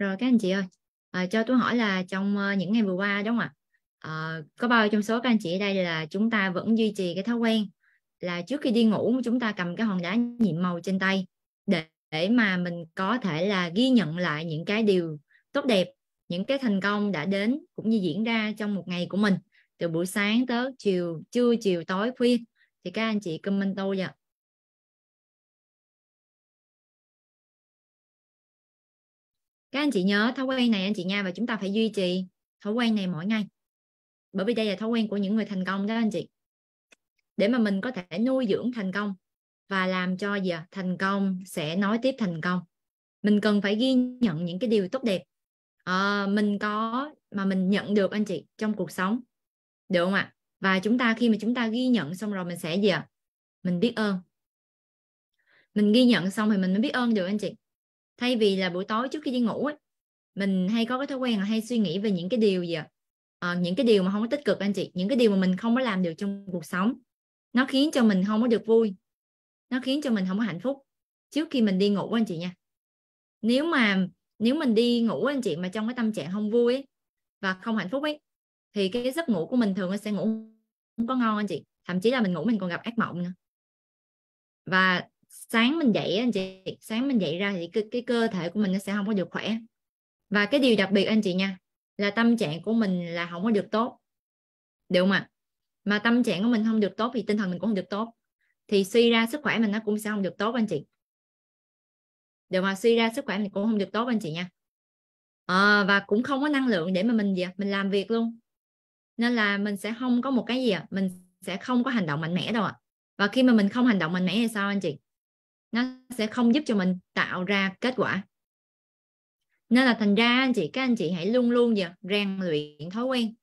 rồi các anh chị ơi à, cho tôi hỏi là trong uh, những ngày vừa qua đúng không ạ à, có bao trong số các anh chị ở đây là chúng ta vẫn duy trì cái thói quen là trước khi đi ngủ chúng ta cầm cái hòn đá nhiệm màu trên tay để, để mà mình có thể là ghi nhận lại những cái điều tốt đẹp những cái thành công đã đến cũng như diễn ra trong một ngày của mình từ buổi sáng tới chiều trưa chiều tối khuya thì các anh chị comment tôi ạ các anh chị nhớ thói quen này anh chị nha và chúng ta phải duy trì thói quen này mỗi ngày bởi vì đây là thói quen của những người thành công đó anh chị để mà mình có thể nuôi dưỡng thành công và làm cho gì thành công sẽ nói tiếp thành công mình cần phải ghi nhận những cái điều tốt đẹp à, mình có mà mình nhận được anh chị trong cuộc sống được không ạ và chúng ta khi mà chúng ta ghi nhận xong rồi mình sẽ gì ạ mình biết ơn mình ghi nhận xong thì mình mới biết ơn được anh chị thay vì là buổi tối trước khi đi ngủ ấy, mình hay có cái thói quen là hay suy nghĩ về những cái điều gì ạ à? những cái điều mà không có tích cực anh chị những cái điều mà mình không có làm được trong cuộc sống nó khiến cho mình không có được vui nó khiến cho mình không có hạnh phúc trước khi mình đi ngủ anh chị nha nếu mà nếu mình đi ngủ anh chị mà trong cái tâm trạng không vui ấy, và không hạnh phúc ấy thì cái giấc ngủ của mình thường sẽ ngủ không có ngon anh chị thậm chí là mình ngủ mình còn gặp ác mộng nữa và sáng mình dậy anh chị sáng mình dậy ra thì cái, cái cơ thể của mình nó sẽ không có được khỏe và cái điều đặc biệt anh chị nha là tâm trạng của mình là không có được tốt được không ạ mà tâm trạng của mình không được tốt thì tinh thần mình cũng không được tốt thì suy ra sức khỏe mình nó cũng sẽ không được tốt anh chị được mà suy ra sức khỏe mình cũng không được tốt anh chị nha à, và cũng không có năng lượng để mà mình gì mình làm việc luôn nên là mình sẽ không có một cái gì mình sẽ không có hành động mạnh mẽ đâu ạ và khi mà mình không hành động mạnh mẽ thì sao anh chị nó sẽ không giúp cho mình tạo ra kết quả nên là thành ra anh chị các anh chị hãy luôn luôn giờ rèn luyện thói quen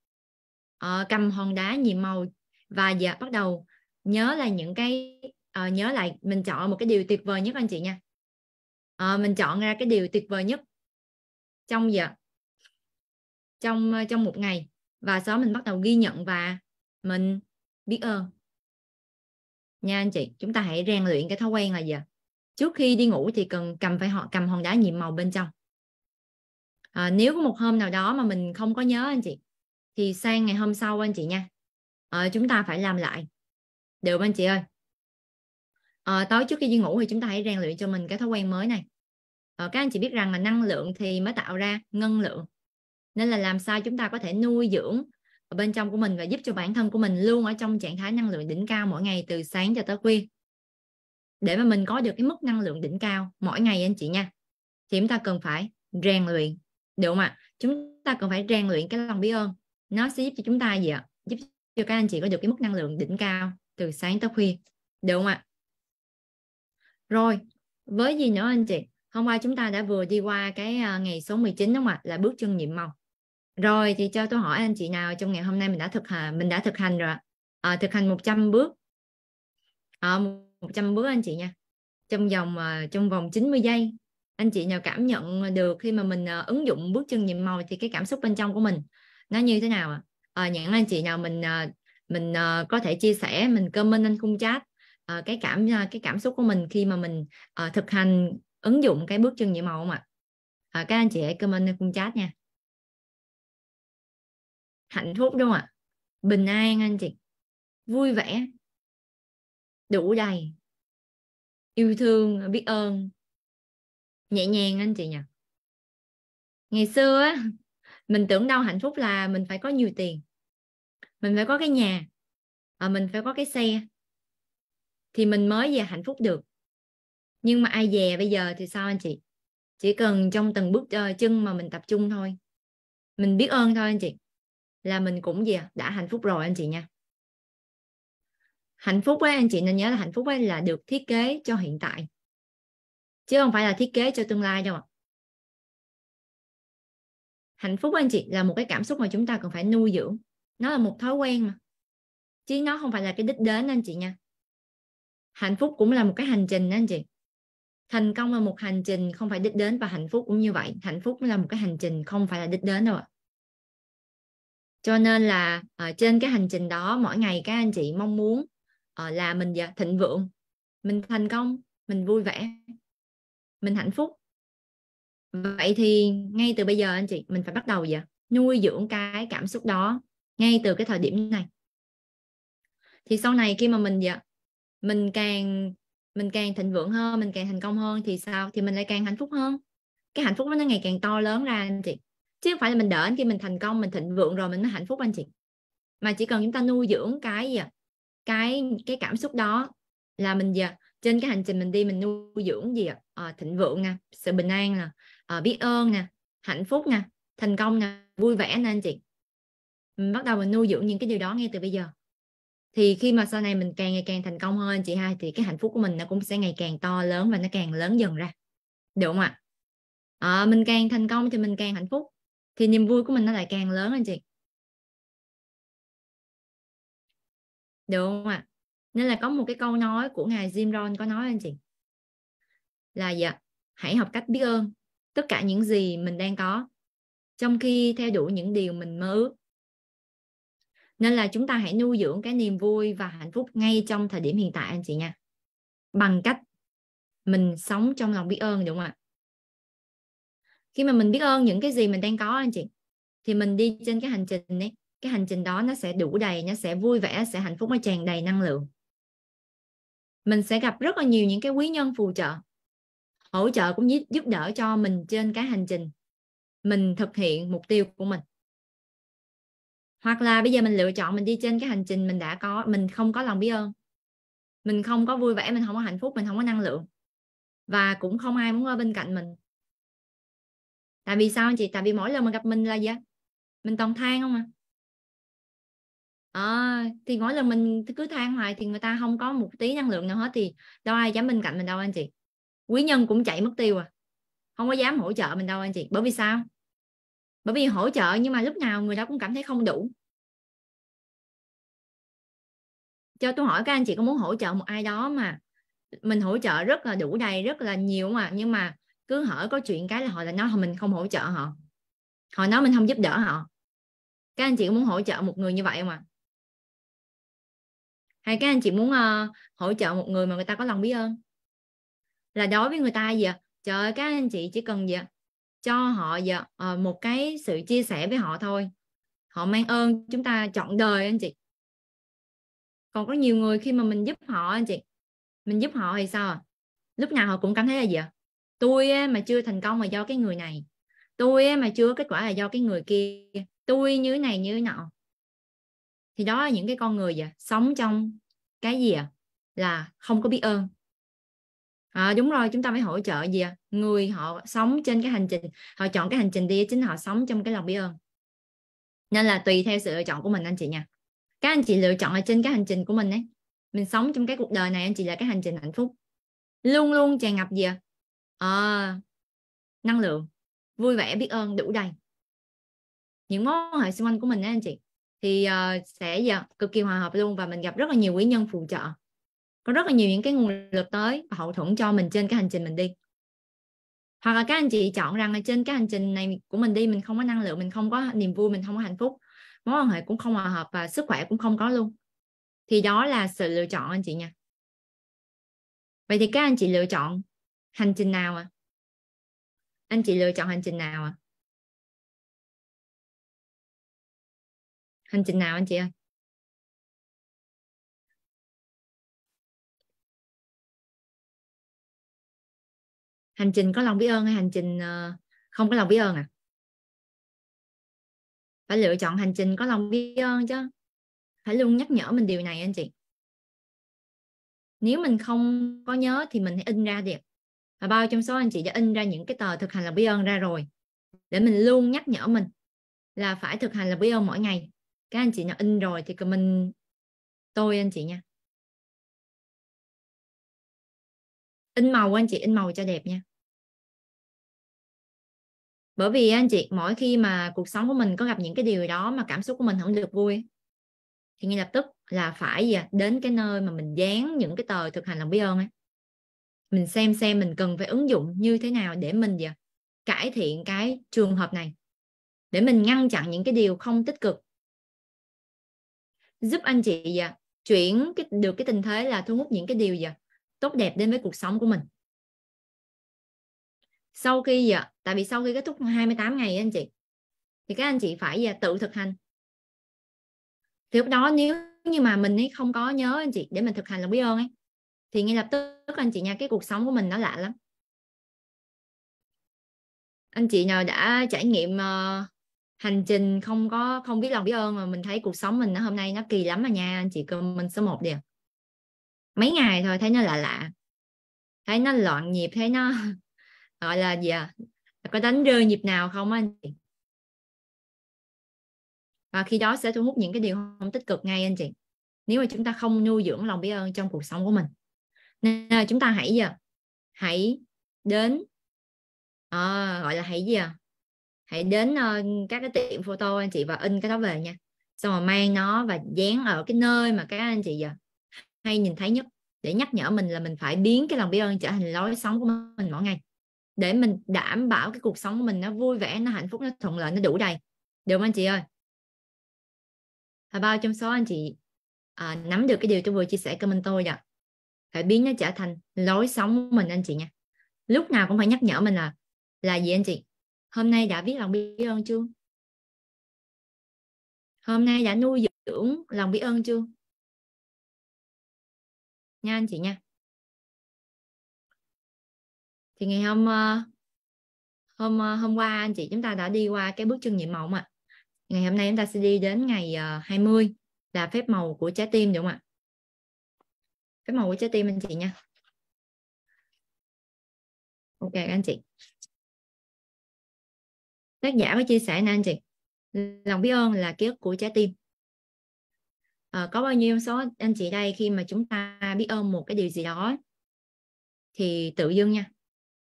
ờ, cầm hòn đá nhiều màu và giờ bắt đầu nhớ là những cái uh, nhớ lại mình chọn một cái điều tuyệt vời nhất anh chị nha uh, mình chọn ra cái điều tuyệt vời nhất trong giờ trong ờ, trong một ngày và sau đó mình bắt đầu ghi nhận và mình biết ơn nha anh chị chúng ta hãy rèn luyện cái thói quen là giờ trước khi đi ngủ thì cần cầm phải họ cầm hòn đá nhiệm màu bên trong à, nếu có một hôm nào đó mà mình không có nhớ anh chị thì sang ngày hôm sau anh chị nha à, chúng ta phải làm lại được anh chị ơi à, tối trước khi đi ngủ thì chúng ta hãy rèn luyện cho mình cái thói quen mới này à, các anh chị biết rằng là năng lượng thì mới tạo ra ngân lượng nên là làm sao chúng ta có thể nuôi dưỡng ở bên trong của mình và giúp cho bản thân của mình luôn ở trong trạng thái năng lượng đỉnh cao mỗi ngày từ sáng cho tới khuya để mà mình có được cái mức năng lượng đỉnh cao mỗi ngày anh chị nha thì chúng ta cần phải rèn luyện được không ạ chúng ta cần phải rèn luyện cái lòng biết ơn nó sẽ giúp cho chúng ta gì ạ giúp cho các anh chị có được cái mức năng lượng đỉnh cao từ sáng tới khuya được không ạ rồi với gì nữa anh chị hôm qua chúng ta đã vừa đi qua cái à, ngày số 19 đúng không ạ là bước chân nhiệm màu rồi thì cho tôi hỏi anh chị nào trong ngày hôm nay mình đã thực hành mình đã thực hành rồi à, thực hành 100 bước à, 100 bước anh chị nha trong vòng à, trong vòng 90 giây anh chị nào cảm nhận được khi mà mình à, ứng dụng bước chân nhiệm màu thì cái cảm xúc bên trong của mình nó như thế nào ạ à? à, những anh chị nào mình à, mình có thể chia sẻ mình comment lên khung chat à, cái cảm cái cảm xúc của mình khi mà mình à, thực hành ứng dụng cái bước chân nhiệm màu không ạ à, các anh chị hãy comment lên khung chat nha hạnh phúc đúng không ạ bình an anh chị vui vẻ đủ đầy yêu thương biết ơn nhẹ nhàng anh chị nhỉ ngày xưa á mình tưởng đâu hạnh phúc là mình phải có nhiều tiền mình phải có cái nhà à, mình phải có cái xe thì mình mới về hạnh phúc được nhưng mà ai về bây giờ thì sao anh chị chỉ cần trong từng bước ờ, chân mà mình tập trung thôi mình biết ơn thôi anh chị là mình cũng gì đã hạnh phúc rồi anh chị nha hạnh phúc ấy anh chị nên nhớ là hạnh phúc ấy là được thiết kế cho hiện tại chứ không phải là thiết kế cho tương lai đâu ạ hạnh phúc anh chị là một cái cảm xúc mà chúng ta cần phải nuôi dưỡng nó là một thói quen mà chứ nó không phải là cái đích đến anh chị nha hạnh phúc cũng là một cái hành trình anh chị thành công là một hành trình không phải đích đến và hạnh phúc cũng như vậy hạnh phúc là một cái hành trình không phải là đích đến đâu ạ cho nên là ở ờ, trên cái hành trình đó mỗi ngày các anh chị mong muốn Ờ, là mình giờ dạ, thịnh vượng mình thành công mình vui vẻ mình hạnh phúc vậy thì ngay từ bây giờ anh chị mình phải bắt đầu giờ nuôi dưỡng cái cảm xúc đó ngay từ cái thời điểm này thì sau này khi mà mình giờ dạ, mình càng mình càng thịnh vượng hơn mình càng thành công hơn thì sao thì mình lại càng hạnh phúc hơn cái hạnh phúc nó ngày càng to lớn ra anh chị chứ không phải là mình đợi khi mình thành công mình thịnh vượng rồi mình mới hạnh phúc anh chị mà chỉ cần chúng ta nuôi dưỡng cái gì dạ, à? cái cái cảm xúc đó là mình giờ trên cái hành trình mình đi mình nuôi dưỡng gì ạ à, thịnh vượng nè sự bình an nè à, biết ơn nè hạnh phúc nè thành công nè vui vẻ nè anh chị mình bắt đầu mình nuôi dưỡng những cái điều đó ngay từ bây giờ thì khi mà sau này mình càng ngày càng thành công hơn anh chị hai thì cái hạnh phúc của mình nó cũng sẽ ngày càng to lớn và nó càng lớn dần ra được không ạ à, mình càng thành công thì mình càng hạnh phúc thì niềm vui của mình nó lại càng lớn anh chị được không ạ nên là có một cái câu nói của ngài Jim Rohn có nói anh chị là dạ hãy học cách biết ơn tất cả những gì mình đang có trong khi theo đuổi những điều mình mơ ước nên là chúng ta hãy nuôi dưỡng cái niềm vui và hạnh phúc ngay trong thời điểm hiện tại anh chị nha bằng cách mình sống trong lòng biết ơn đúng không ạ khi mà mình biết ơn những cái gì mình đang có anh chị thì mình đi trên cái hành trình ấy cái hành trình đó nó sẽ đủ đầy nó sẽ vui vẻ sẽ hạnh phúc nó tràn đầy năng lượng mình sẽ gặp rất là nhiều những cái quý nhân phù trợ hỗ trợ cũng giúp đỡ cho mình trên cái hành trình mình thực hiện mục tiêu của mình hoặc là bây giờ mình lựa chọn mình đi trên cái hành trình mình đã có mình không có lòng biết ơn mình không có vui vẻ mình không có hạnh phúc mình không có năng lượng và cũng không ai muốn ở bên cạnh mình tại vì sao anh chị tại vì mỗi lần mà gặp mình là gì mình toàn than không à à, thì mỗi lần mình cứ than hoài thì người ta không có một tí năng lượng nào hết thì đâu ai dám bên cạnh mình đâu anh chị quý nhân cũng chạy mất tiêu à không có dám hỗ trợ mình đâu anh chị bởi vì sao bởi vì hỗ trợ nhưng mà lúc nào người đó cũng cảm thấy không đủ cho tôi hỏi các anh chị có muốn hỗ trợ một ai đó mà mình hỗ trợ rất là đủ đầy rất là nhiều mà nhưng mà cứ hở có chuyện cái là họ là nói mình không hỗ trợ họ họ nói mình không giúp đỡ họ các anh chị có muốn hỗ trợ một người như vậy mà hay các anh chị muốn uh, hỗ trợ một người mà người ta có lòng biết ơn là đối với người ta gì ạ trời ơi, các anh chị chỉ cần gì ạ cho họ gì ạ? Uh, một cái sự chia sẻ với họ thôi họ mang ơn chúng ta chọn đời anh chị còn có nhiều người khi mà mình giúp họ anh chị mình giúp họ thì sao à? lúc nào họ cũng cảm thấy là gì ạ tôi mà chưa thành công là do cái người này tôi mà chưa kết quả là do cái người kia tôi như này như nọ thì đó là những cái con người vậy sống trong cái gì à là không có biết ơn à, đúng rồi chúng ta phải hỗ trợ gì à người họ sống trên cái hành trình họ chọn cái hành trình đi chính họ sống trong cái lòng biết ơn nên là tùy theo sự lựa chọn của mình anh chị nha các anh chị lựa chọn ở trên cái hành trình của mình ấy mình sống trong cái cuộc đời này anh chị là cái hành trình hạnh phúc luôn luôn tràn ngập gì à, à năng lượng vui vẻ biết ơn đủ đầy những mối hệ xung quanh của mình đó anh chị thì uh, sẽ yeah, cực kỳ hòa hợp luôn và mình gặp rất là nhiều quý nhân phù trợ có rất là nhiều những cái nguồn lực tới hậu thuẫn cho mình trên cái hành trình mình đi hoặc là các anh chị chọn rằng là trên cái hành trình này của mình đi mình không có năng lượng mình không có niềm vui mình không có hạnh phúc mối quan hệ cũng không hòa hợp và sức khỏe cũng không có luôn thì đó là sự lựa chọn anh chị nha vậy thì các anh chị lựa chọn hành trình nào à anh chị lựa chọn hành trình nào à hành trình nào anh chị ơi hành trình có lòng biết ơn hay hành trình ờ, không có lòng biết ơn à phải lựa chọn hành trình có lòng biết ơn chứ phải luôn nhắc nhở mình điều này anh chị nếu mình không có nhớ thì mình hãy in ra đi và bao trong số anh chị đã in ra những cái tờ thực hành lòng biết ơn ra rồi để mình luôn nhắc nhở mình là phải thực hành lòng biết ơn mỗi ngày các anh chị nào in rồi thì comment tôi anh chị nha in màu anh chị in màu cho đẹp nha bởi vì anh chị mỗi khi mà cuộc sống của mình có gặp những cái điều đó mà cảm xúc của mình không được vui thì ngay lập tức là phải gì à? đến cái nơi mà mình dán những cái tờ thực hành lòng biết ơn ấy mình xem xem mình cần phải ứng dụng như thế nào để mình gì à? cải thiện cái trường hợp này để mình ngăn chặn những cái điều không tích cực giúp anh chị à, chuyển cái, được cái tình thế là thu hút những cái điều gì dạ, tốt đẹp đến với cuộc sống của mình sau khi dạ, tại vì sau khi kết thúc 28 ngày anh chị thì các anh chị phải dạ, tự thực hành thì lúc đó nếu như mà mình ấy không có nhớ anh chị để mình thực hành lòng biết ơn ấy thì ngay lập tức anh chị nha cái cuộc sống của mình nó lạ lắm anh chị nào đã trải nghiệm uh, hành trình không có không biết lòng biết ơn mà mình thấy cuộc sống mình nó hôm nay nó kỳ lắm mà nha anh chị mình số 1 đi mấy ngày thôi thấy nó lạ lạ thấy nó loạn nhịp thấy nó gọi là gì à có đánh rơi nhịp nào không anh chị và khi đó sẽ thu hút những cái điều không tích cực ngay anh chị nếu mà chúng ta không nuôi dưỡng lòng biết ơn trong cuộc sống của mình nên là chúng ta hãy giờ hãy đến à, gọi là hãy gì à hãy đến uh, các cái tiệm photo anh chị và in cái đó về nha xong rồi mang nó và dán ở cái nơi mà các anh chị giờ hay nhìn thấy nhất để nhắc nhở mình là mình phải biến cái lòng biết ơn trở thành lối sống của mình mỗi ngày để mình đảm bảo cái cuộc sống của mình nó vui vẻ nó hạnh phúc nó thuận lợi nó đủ đầy được không anh chị ơi và bao trong số anh chị à, nắm được cái điều tôi vừa chia sẻ comment tôi ạ phải biến nó trở thành lối sống của mình anh chị nha lúc nào cũng phải nhắc nhở mình là là gì anh chị hôm nay đã biết lòng biết ơn chưa hôm nay đã nuôi dưỡng lòng biết ơn chưa nha anh chị nha thì ngày hôm ờ, hôm ờ, hôm qua anh chị chúng ta đã đi qua cái bước chân nhiệm mộng ạ à. ngày hôm nay chúng ta sẽ đi đến ngày 20 ờ, là phép màu của trái tim đúng không ạ phép màu của trái tim anh chị nha ok anh chị tác giả mới chia sẻ nè anh chị lòng biết ơn là ký ức của trái tim à, có bao nhiêu số anh chị đây khi mà chúng ta biết ơn một cái điều gì đó thì tự dưng nha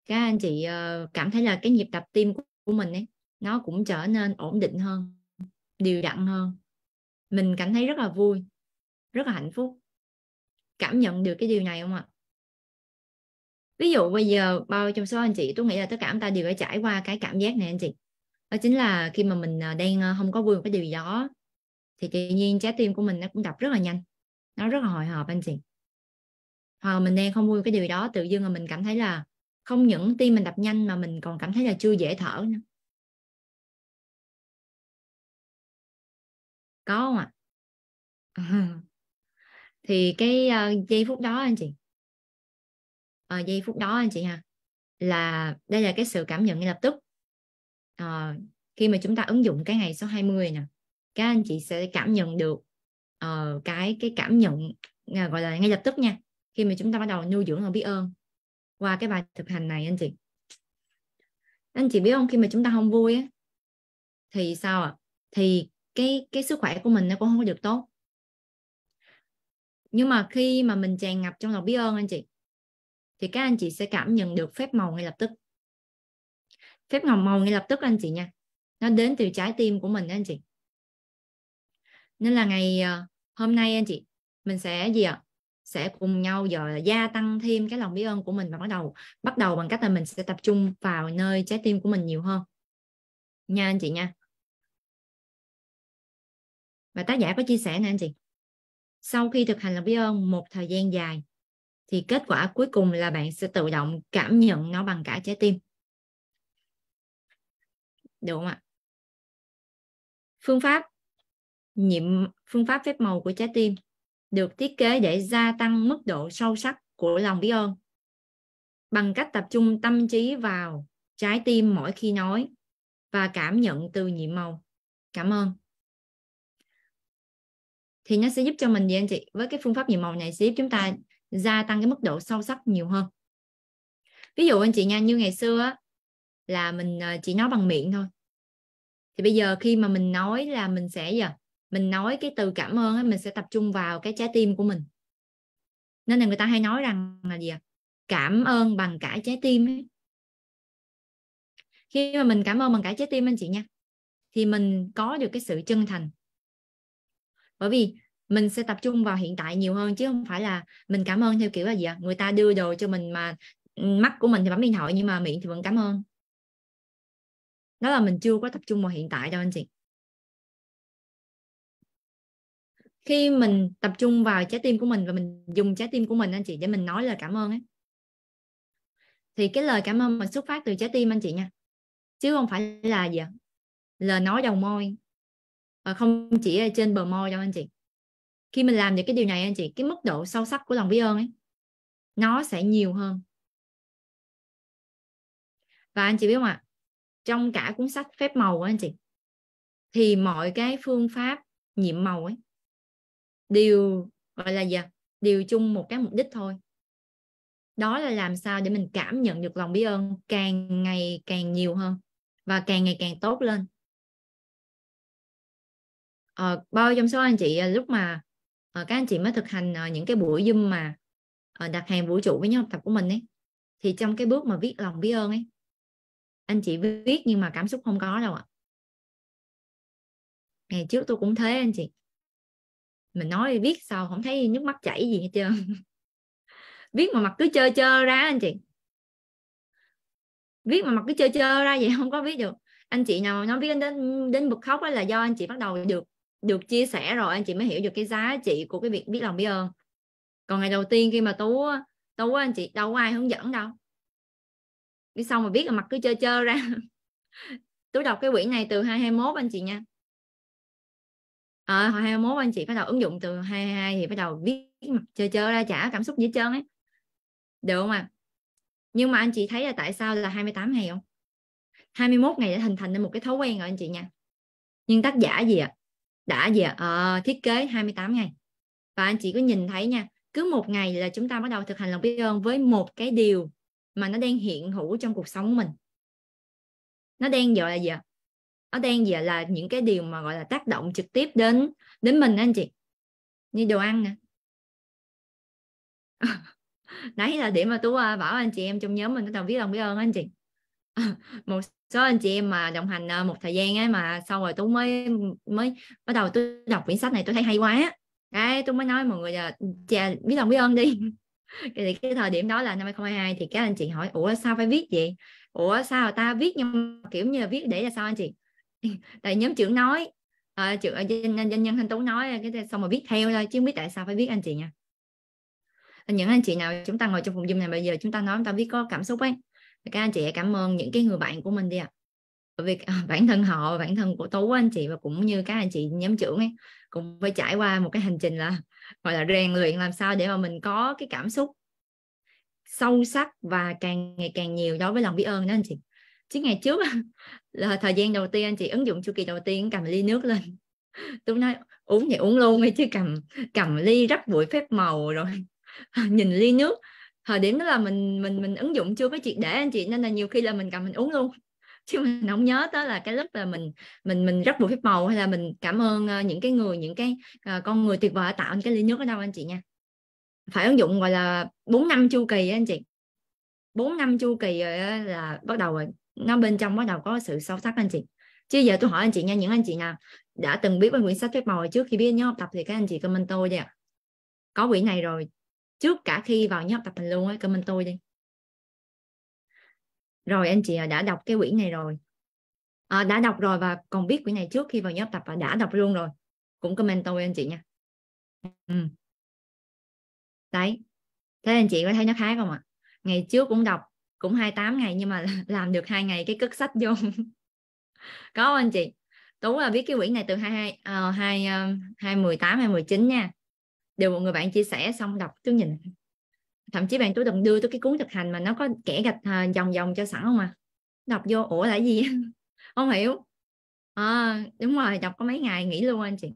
các anh chị ờ, cảm thấy là cái nhịp đập tim của, của mình ấy nó cũng trở nên ổn định hơn điều đặn hơn mình cảm thấy rất là vui rất là hạnh phúc cảm nhận được cái điều này không ạ ví dụ bây giờ bao trong số anh chị tôi nghĩ là tất cả chúng ta đều phải trải qua cái cảm giác này anh chị đó chính là khi mà mình à, đang không à, có vui một cái điều gì đó thì tự nhiên trái tim của mình nó cũng đập rất là nhanh nó rất là hồi hộp anh chị hoặc là mình đang không vui cái điều đó tự dưng là mình cảm thấy là không những tim mình đập nhanh mà mình còn cảm thấy là chưa dễ thở nữa có không ạ thì cái uh, giây phút đó anh chị uh, giây phút đó anh chị ha là đây là cái sự cảm nhận ngay lập tức uh, khi mà chúng ta ứng dụng cái ngày số 20 nè các anh chị sẽ cảm nhận được uh, cái cái cảm nhận uh, gọi là ngay lập tức nha khi mà chúng ta bắt đầu nuôi dưỡng lòng biết ơn qua cái bài thực hành này anh chị anh chị biết không khi mà chúng ta không vui á thì sao ạ thì cái cái sức khỏe của mình nó cũng không có được tốt nhưng mà khi mà mình tràn ngập trong lòng biết ơn anh chị thì các anh chị sẽ cảm nhận được phép màu ngay lập tức phép màu màu ngay lập tức anh chị nha nó đến từ trái tim của mình anh chị nên là ngày ờ, hôm nay anh chị mình sẽ gì ạ sẽ cùng nhau giờ gia tăng thêm cái lòng biết ơn của mình và bắt đầu bắt đầu bằng cách là mình sẽ tập trung vào nơi trái tim của mình nhiều hơn nha anh chị nha và tác giả có chia sẻ nè anh chị sau khi thực hành lòng biết ơn một thời gian dài thì kết quả cuối cùng là bạn sẽ tự động cảm nhận nó bằng cả trái tim được không ạ phương pháp nhiệm phương pháp phép màu của trái tim được thiết kế để gia tăng mức độ sâu sắc của lòng biết ơn bằng cách tập trung tâm trí vào trái tim mỗi khi nói và cảm nhận từ nhiệm màu cảm ơn thì nó sẽ giúp cho mình gì anh chị với cái phương pháp nhiệm màu này sẽ giúp chúng ta gia tăng cái mức độ sâu sắc nhiều hơn ví dụ anh chị nha như ngày xưa á là mình ờ, chỉ nói bằng miệng thôi thì bây giờ khi mà mình nói là mình sẽ giờ mình nói cái từ cảm ơn ấy, mình sẽ tập trung vào cái trái tim của mình nên là người ta hay nói rằng là gì à? cảm ơn bằng cả trái tim ấy. khi mà mình cảm ơn bằng cả trái tim anh chị nha thì mình có được cái sự chân thành bởi vì mình sẽ tập trung vào hiện tại nhiều hơn chứ không phải là mình cảm ơn theo kiểu là gì à? người ta đưa đồ cho mình mà ừ, mắt của mình thì bấm điện thoại nhưng mà miệng thì vẫn cảm ơn đó là mình chưa có tập trung vào hiện tại đâu anh chị khi mình tập trung vào trái tim của mình và mình dùng trái tim của mình anh chị để mình nói lời cảm ơn ấy thì cái lời cảm ơn mà xuất phát từ trái tim anh chị nha chứ không phải là gì lời nói đầu môi và không chỉ ở trên bờ môi đâu anh chị khi mình làm được cái điều này anh chị cái mức độ sâu sắc của lòng biết ơn ấy nó sẽ nhiều hơn và anh chị biết không ạ trong cả cuốn sách phép màu anh chị thì mọi cái phương pháp nhiệm màu ấy đều gọi là gì đều chung một cái mục đích thôi đó là làm sao để mình cảm nhận được lòng biết ơn càng ngày càng nhiều hơn và càng ngày càng tốt lên ờ, bao trong số anh chị ờ, lúc mà ờ, các anh chị mới thực hành ờ, những cái buổi zoom mà đặt hàng vũ trụ với nhóm tập của mình ấy thì trong cái bước mà viết lòng biết ơn ấy anh chị viết nhưng mà cảm xúc không có đâu ạ à. ngày trước tôi cũng thế anh chị mình nói viết sao không thấy nước mắt chảy gì hết trơn viết mà mặt cứ chơi chơi ra anh chị viết mà mặt cứ chơi chơi ra vậy không có viết được anh chị nào nó viết đến đến bực khóc là do anh chị bắt đầu được được chia sẻ rồi anh chị mới hiểu được cái giá trị của cái việc biết lòng biết ơn còn ngày đầu tiên khi mà tú tú anh chị đâu có ai hướng dẫn đâu đi xong mà biết là mặt cứ chơi chơi ra tôi đọc cái quyển này từ 221 anh chị nha à, hồi 21 anh chị bắt đầu ứng dụng từ 22 thì bắt đầu viết mặt chơi chơi ra trả cảm xúc gì hết trơn ấy được không ạ nhưng mà anh chị thấy là tại sao là 28 ngày không 21 ngày đã hình thành nên một cái thói quen rồi anh chị nha nhưng tác giả gì ạ đã gì ạ à? à, thiết kế 28 ngày và anh chị có nhìn thấy nha cứ một ngày là chúng ta bắt đầu thực hành lòng biết ơn với một cái điều mà nó đang hiện hữu trong cuộc sống mình nó đang gọi là gì nó đang gì là những cái điều mà gọi là tác động trực tiếp đến đến mình đó anh chị như đồ ăn nè đấy là điểm mà tú à, bảo anh chị em trong nhóm mình bắt đầu viết lòng biết ơn anh chị một số anh chị em mà đồng hành à, một thời gian ấy mà sau rồi tú mới mới bắt đầu tôi đọc quyển sách này tôi thấy hay quá đấy tôi mới nói mọi người là chà biết lòng biết ơn đi thì cái thời điểm đó là năm 2022 thì các anh chị hỏi ủa sao phải viết vậy ủa sao ta viết nhưng kiểu như là viết để là sao anh chị tại nhóm trưởng nói à, ờ, trưởng ờ, doanh, doanh nhân thanh tú nói ờ, cái xong rồi viết theo thôi chứ không biết tại sao phải viết anh chị nha những anh chị nào chúng ta ngồi trong phòng zoom này bây giờ chúng ta nói chúng ta viết có cảm xúc ấy các anh chị hãy cảm ơn những cái người bạn của mình đi ạ à việc à, bản thân họ bản thân của tú anh chị và cũng như các anh chị nhóm trưởng ấy cũng phải trải qua một cái hành trình là gọi là rèn luyện làm sao để mà mình có cái cảm xúc sâu sắc và càng ngày càng nhiều đối với lòng biết ơn đó anh chị chứ ngày trước là thời gian đầu tiên anh chị ứng dụng chu kỳ đầu tiên cầm ly nước lên tôi nói uống thì uống luôn ấy chứ cầm cầm ly rắc bụi phép màu rồi nhìn ly nước thời điểm đó là mình mình mình ứng dụng chưa có chị để anh chị nên là nhiều khi là mình cầm mình uống luôn chứ mình không nhớ tới là cái lúc là mình mình mình rất một phép màu hay là mình cảm ơn ờ, những cái người những cái uh, con người tuyệt vời tạo nên cái ly nước ở đâu anh chị nha phải ứng dụng gọi là 4 năm chu kỳ anh chị 4 năm chu kỳ rồi là bắt đầu rồi nó bên trong bắt đầu có sự sâu sắc anh chị chứ giờ tôi hỏi anh chị nha những anh chị nào đã từng biết về quyển sách phép màu trước khi biết nhóm học tập thì các anh chị comment tôi đi ạ có quyển này rồi trước cả khi vào nhóm tập mình luôn á comment tôi đi rồi anh chị à, đã đọc cái quyển này rồi à, đã đọc rồi và còn biết quyển này trước khi vào nhóm tập và đã đọc luôn rồi cũng comment tôi anh chị nha ừ. đấy thế anh chị có thấy nó khác không ạ ngày trước cũng đọc cũng 28 ngày nhưng mà làm được hai ngày cái cất sách vô có không anh chị Tú là biết cái quyển này từ hai hai ờ, hai ờ, hai mười tám hai mười chín nha. Đều một người bạn chia sẻ xong đọc Tú nhìn thậm chí bạn tôi từng đưa tôi cái cuốn thực hành mà nó có kẻ gạch dòng à, dòng cho sẵn không à đọc vô ủa là gì không hiểu à, đúng rồi đọc có mấy ngày nghỉ luôn anh chị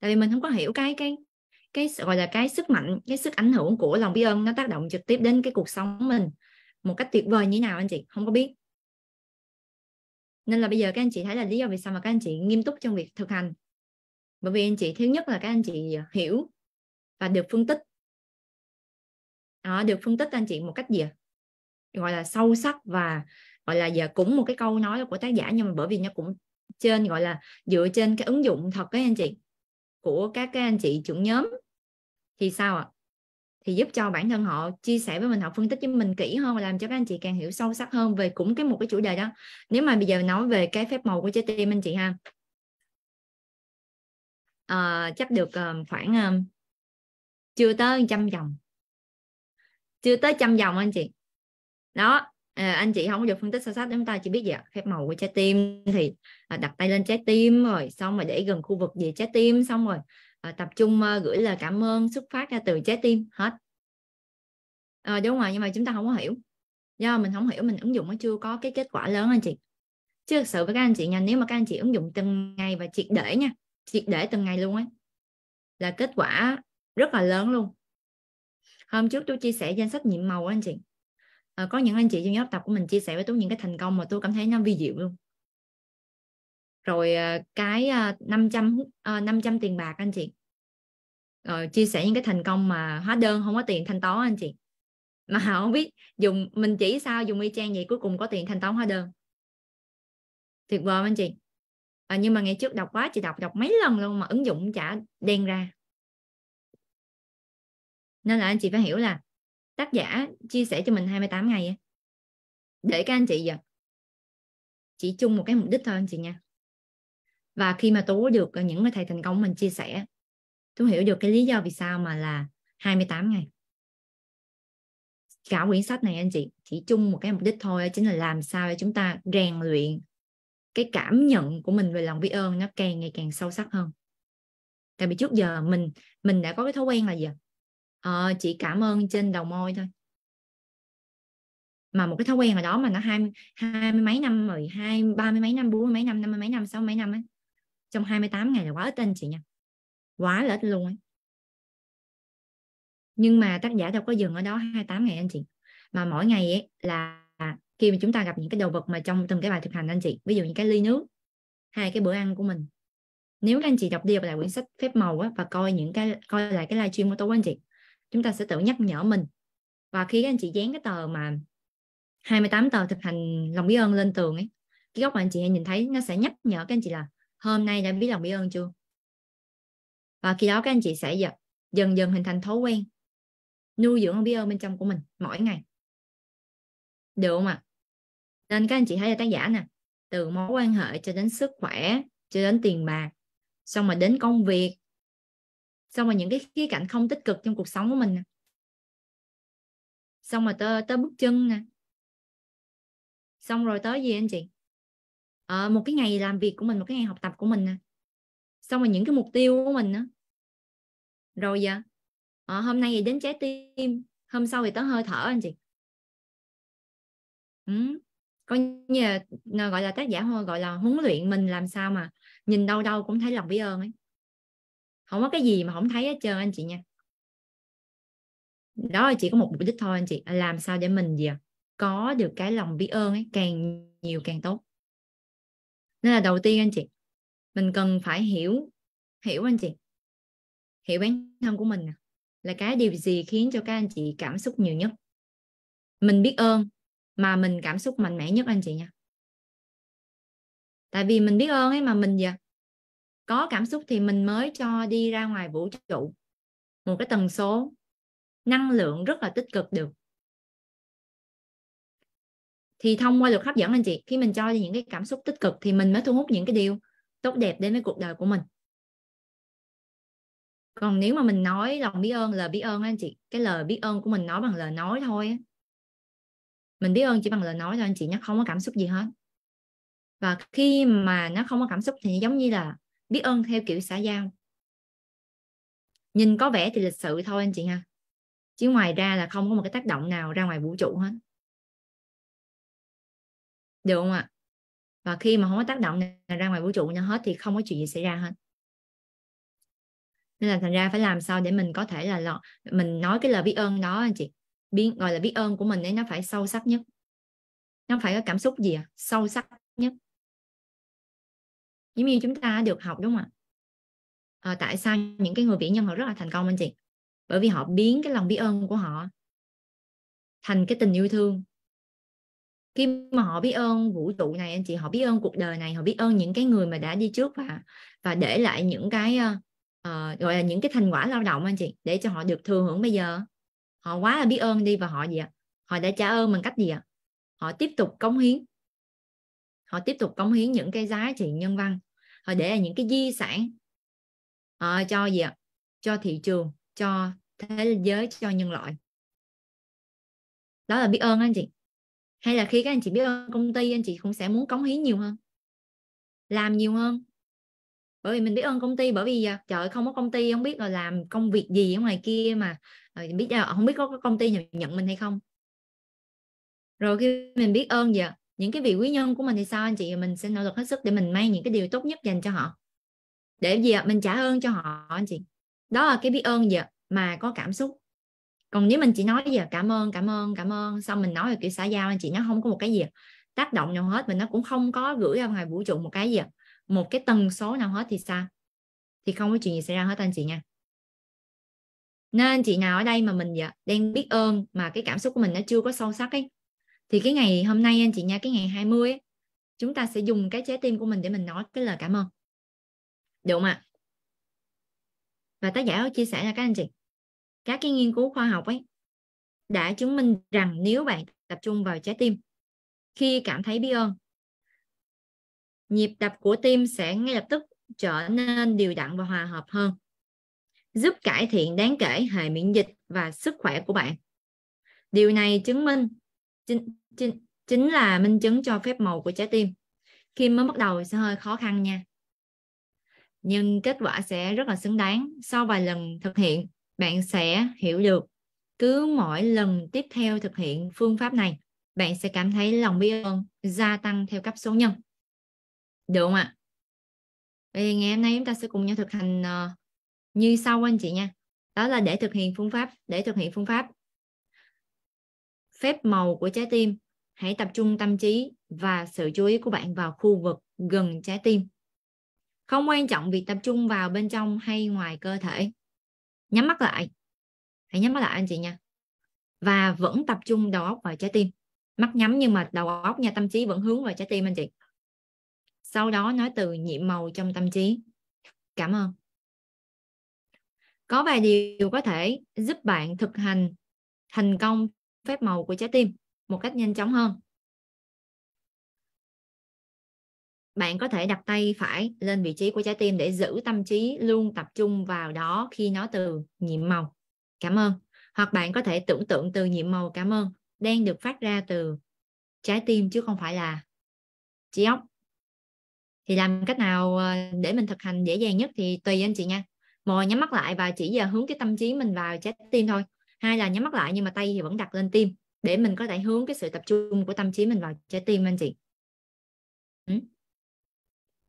tại vì mình không có hiểu cái cái cái gọi là cái sức mạnh cái sức ảnh hưởng của lòng biết ơn nó tác động trực tiếp đến cái cuộc sống mình một cách tuyệt vời như nào anh chị không có biết nên là bây giờ các anh chị thấy là lý do vì sao mà các anh chị nghiêm túc trong việc thực hành bởi vì anh chị thứ nhất là các anh chị hiểu và được phân tích đó, được phân tích anh chị một cách gì gọi là sâu sắc và gọi là giờ cũng một cái câu nói của tác giả nhưng mà bởi vì nó cũng trên gọi là dựa trên cái ứng dụng thật đấy anh chị của các cái anh chị trưởng nhóm thì sao ạ thì giúp cho bản thân họ chia sẻ với mình họ phân tích với mình kỹ hơn và làm cho các anh chị càng hiểu sâu sắc hơn về cũng cái một cái chủ đề đó nếu mà bây giờ nói về cái phép màu của trái tim anh chị ha à, chắc được ờ, khoảng ờ, chưa tới trăm dòng chưa tới trăm dòng anh chị đó à, anh chị không có được phân tích sâu sắc chúng ta chỉ biết gì ạ phép màu của trái tim thì à, đặt tay lên trái tim rồi xong rồi để gần khu vực về trái tim xong rồi à, tập trung à, gửi lời cảm ơn xuất phát ra từ trái tim hết à, đúng rồi nhưng mà chúng ta không có hiểu do mình không hiểu mình ứng dụng nó chưa có cái kết quả lớn anh chị chứ thực sự với các anh chị nha nếu mà các anh chị ứng dụng từng ngày và triệt để nha triệt để từng ngày luôn ấy là kết quả rất là lớn luôn hôm trước tôi chia sẻ danh sách nhiệm màu anh chị à, có những anh chị trong nhóm tập của mình chia sẻ với tôi những cái thành công mà tôi cảm thấy nó vi diệu luôn rồi ờ, cái 500 ờ, 500 tiền bạc anh chị rồi chia sẻ những cái thành công mà hóa đơn không có tiền thanh toán anh chị mà họ không biết dùng mình chỉ sao dùng y chang vậy cuối cùng có tiền thanh toán hóa đơn tuyệt vời anh chị à, nhưng mà ngày trước đọc quá chị đọc đọc mấy lần luôn mà ứng dụng chả đen ra nên là anh chị phải hiểu là tác giả chia sẻ cho mình 28 ngày để các anh chị giờ dạ, chỉ chung một cái mục đích thôi anh chị nha và khi mà tú được những cái thầy thành công mình chia sẻ tú hiểu được cái lý do vì sao mà là 28 ngày cả quyển sách này anh chị chỉ chung một cái mục đích thôi chính là làm sao để chúng ta rèn luyện cái cảm nhận của mình về lòng biết ơn nó càng ngày càng sâu sắc hơn tại vì trước giờ mình mình đã có cái thói quen là gì ờ, chỉ cảm ơn trên đầu môi thôi mà một cái thói quen ở đó mà nó hai hai mươi mấy năm rồi hai ba mươi mấy năm bốn mấy năm năm mươi mấy năm sáu mấy năm ấy trong 28 ngày là quá ít anh chị nha quá là ít luôn ấy nhưng mà tác giả đâu có dừng ở đó 28 ngày anh chị mà mỗi ngày ấy là khi mà chúng ta gặp những cái đồ vật mà trong từng cái bài thực hành anh chị ví dụ như cái ly nước hay cái bữa ăn của mình nếu các anh chị đọc đi đọc lại quyển sách phép màu á và coi những cái coi lại cái livestream của tôi anh chị chúng ta sẽ tự nhắc nhở mình và khi các anh chị dán cái tờ mà 28 tờ thực hành lòng biết ơn lên tường ấy cái góc mà anh chị hay nhìn thấy nó sẽ nhắc nhở các anh chị là hôm nay đã biết lòng biết ơn chưa và khi đó các anh chị sẽ dần dần, dần hình thành thói quen nuôi dưỡng lòng biết ơn bên trong của mình mỗi ngày được không ạ nên các anh chị thấy là tác giả nè từ mối quan hệ cho đến sức khỏe cho đến tiền bạc xong mà đến công việc xong rồi những cái khía cạnh không tích cực trong cuộc sống của mình xong rồi tới tới bước chân nè xong rồi tới gì anh chị à, một cái ngày làm việc của mình một cái ngày học tập của mình nè xong rồi những cái mục tiêu của mình nữa rồi giờ à, hôm nay thì đến trái tim hôm sau thì tới hơi thở anh chị ừ. coi như là, gọi là tác giả gọi là huấn luyện mình làm sao mà nhìn đâu đâu cũng thấy lòng biết ơn ấy không có cái gì mà không thấy hết trơn anh chị nha đó là chỉ có một mục đích thôi anh chị làm sao để mình gì à? có được cái lòng biết ơn ấy càng nhiều càng tốt nên là đầu tiên anh chị mình cần phải hiểu hiểu anh chị hiểu bản thân của mình là cái điều gì khiến cho các anh chị cảm xúc nhiều nhất mình biết ơn mà mình cảm xúc mạnh mẽ nhất anh chị nha tại vì mình biết ơn ấy mà mình gì à? có cảm xúc thì mình mới cho đi ra ngoài vũ trụ một cái tần số năng lượng rất là tích cực được thì thông qua luật hấp dẫn anh chị khi mình cho đi những cái cảm xúc tích cực thì mình mới thu hút những cái điều tốt đẹp đến với cuộc đời của mình còn nếu mà mình nói lòng biết ơn lời biết ơn anh chị cái lời biết ơn của mình nói bằng lời nói thôi mình biết ơn chỉ bằng lời nói thôi anh chị nó không có cảm xúc gì hết và khi mà nó không có cảm xúc thì giống như là biết ơn theo kiểu xã giao nhìn có vẻ thì lịch sự thôi anh chị ha chứ ngoài ra là không có một cái tác động nào ra ngoài vũ trụ hết được không ạ và khi mà không có tác động nào ra ngoài vũ trụ nào hết thì không có chuyện gì xảy ra hết nên là thành ra phải làm sao để mình có thể là, là mình nói cái lời biết ơn đó anh chị biến gọi là biết ơn của mình ấy nó phải sâu sắc nhất nó phải có cảm xúc gì à? sâu sắc nhất giống như chúng ta được học đúng không ạ à, tại sao những cái người vĩ nhân họ rất là thành công anh chị bởi vì họ biến cái lòng biết ơn của họ thành cái tình yêu thương khi mà họ biết ơn vũ trụ này anh chị họ biết ơn cuộc đời này họ biết ơn những cái người mà đã đi trước và và để lại những cái uh, gọi là những cái thành quả lao động anh chị để cho họ được thừa hưởng bây giờ họ quá là biết ơn đi và họ gì ạ họ đã trả ơn bằng cách gì ạ họ tiếp tục cống hiến họ tiếp tục cống hiến những cái giá trị nhân văn họ để là những cái di sản à, cho gì ạ cho thị trường cho thế giới cho nhân loại đó là biết ơn anh chị hay là khi các anh chị biết ơn công ty anh chị cũng sẽ muốn cống hiến nhiều hơn làm nhiều hơn bởi vì mình biết ơn công ty bởi vì trời ơi, không có công ty không biết là làm công việc gì ở ngoài kia mà ờ, biết không biết có công ty nhận mình hay không rồi khi mình biết ơn gì ạ những cái vị quý nhân của mình thì sao anh chị mình sẽ nỗ lực hết sức để mình mang những cái điều tốt nhất dành cho họ để gì ạ mình trả ơn cho họ anh chị đó là cái biết ơn gì ạ mà có cảm xúc còn nếu mình chỉ nói gì ạ cảm ơn cảm ơn cảm ơn xong mình nói là kiểu xã giao anh chị nó không có một cái gì ạ. tác động nào hết mình nó cũng không có gửi ra ngoài vũ trụ một cái gì ạ một cái tần số nào hết thì sao thì không có chuyện gì xảy ra hết anh chị nha nên chị nào ở đây mà mình dạ, đang biết ơn mà cái cảm xúc của mình nó chưa có sâu sắc ấy thì cái ngày hôm nay anh chị nha cái ngày 20 ấy, chúng ta sẽ dùng cái trái tim của mình để mình nói cái lời cảm ơn được không ạ và tác giả chia sẻ là các anh chị các cái nghiên cứu khoa học ấy đã chứng minh rằng nếu bạn tập trung vào trái tim khi cảm thấy biết ơn nhịp đập của tim sẽ ngay lập tức trở nên điều đặn và hòa hợp hơn giúp cải thiện đáng kể hệ miễn dịch và sức khỏe của bạn điều này chứng minh chính, chính là minh chứng cho phép màu của trái tim khi mới bắt đầu sẽ hơi khó khăn nha nhưng kết quả sẽ rất là xứng đáng sau vài lần thực hiện bạn sẽ hiểu được cứ mỗi lần tiếp theo thực hiện phương pháp này bạn sẽ cảm thấy lòng biết ơn gia tăng theo cấp số nhân được không ạ Vậy ngày hôm nay chúng ta sẽ cùng nhau thực hành uh, như sau anh chị nha đó là để thực hiện phương pháp để thực hiện phương pháp phép màu của trái tim hãy tập trung tâm trí và sự chú ý của bạn vào khu vực gần trái tim. Không quan trọng việc tập trung vào bên trong hay ngoài cơ thể. Nhắm mắt lại. Hãy nhắm mắt lại anh chị nha. Và vẫn tập trung đầu óc vào trái tim. Mắt nhắm nhưng mà đầu óc nha, tâm trí vẫn hướng vào trái tim anh chị. Sau đó nói từ nhiệm màu trong tâm trí. Cảm ơn. Có vài điều có thể giúp bạn thực hành thành công phép màu của trái tim một cách nhanh chóng hơn bạn có thể đặt tay phải lên vị trí của trái tim để giữ tâm trí luôn tập trung vào đó khi nó từ nhiệm màu cảm ơn hoặc bạn có thể tưởng tượng từ nhiệm màu cảm ơn đang được phát ra từ trái tim chứ không phải là trí óc thì làm cách nào ờ, để mình thực hành dễ dàng nhất thì tùy anh chị nha một nhắm mắt lại và chỉ giờ hướng cái tâm trí mình vào trái tim thôi hai là nhắm mắt lại nhưng mà tay thì vẫn đặt lên tim để mình có thể hướng cái sự tập trung của tâm trí mình vào trái tim anh chị ừ.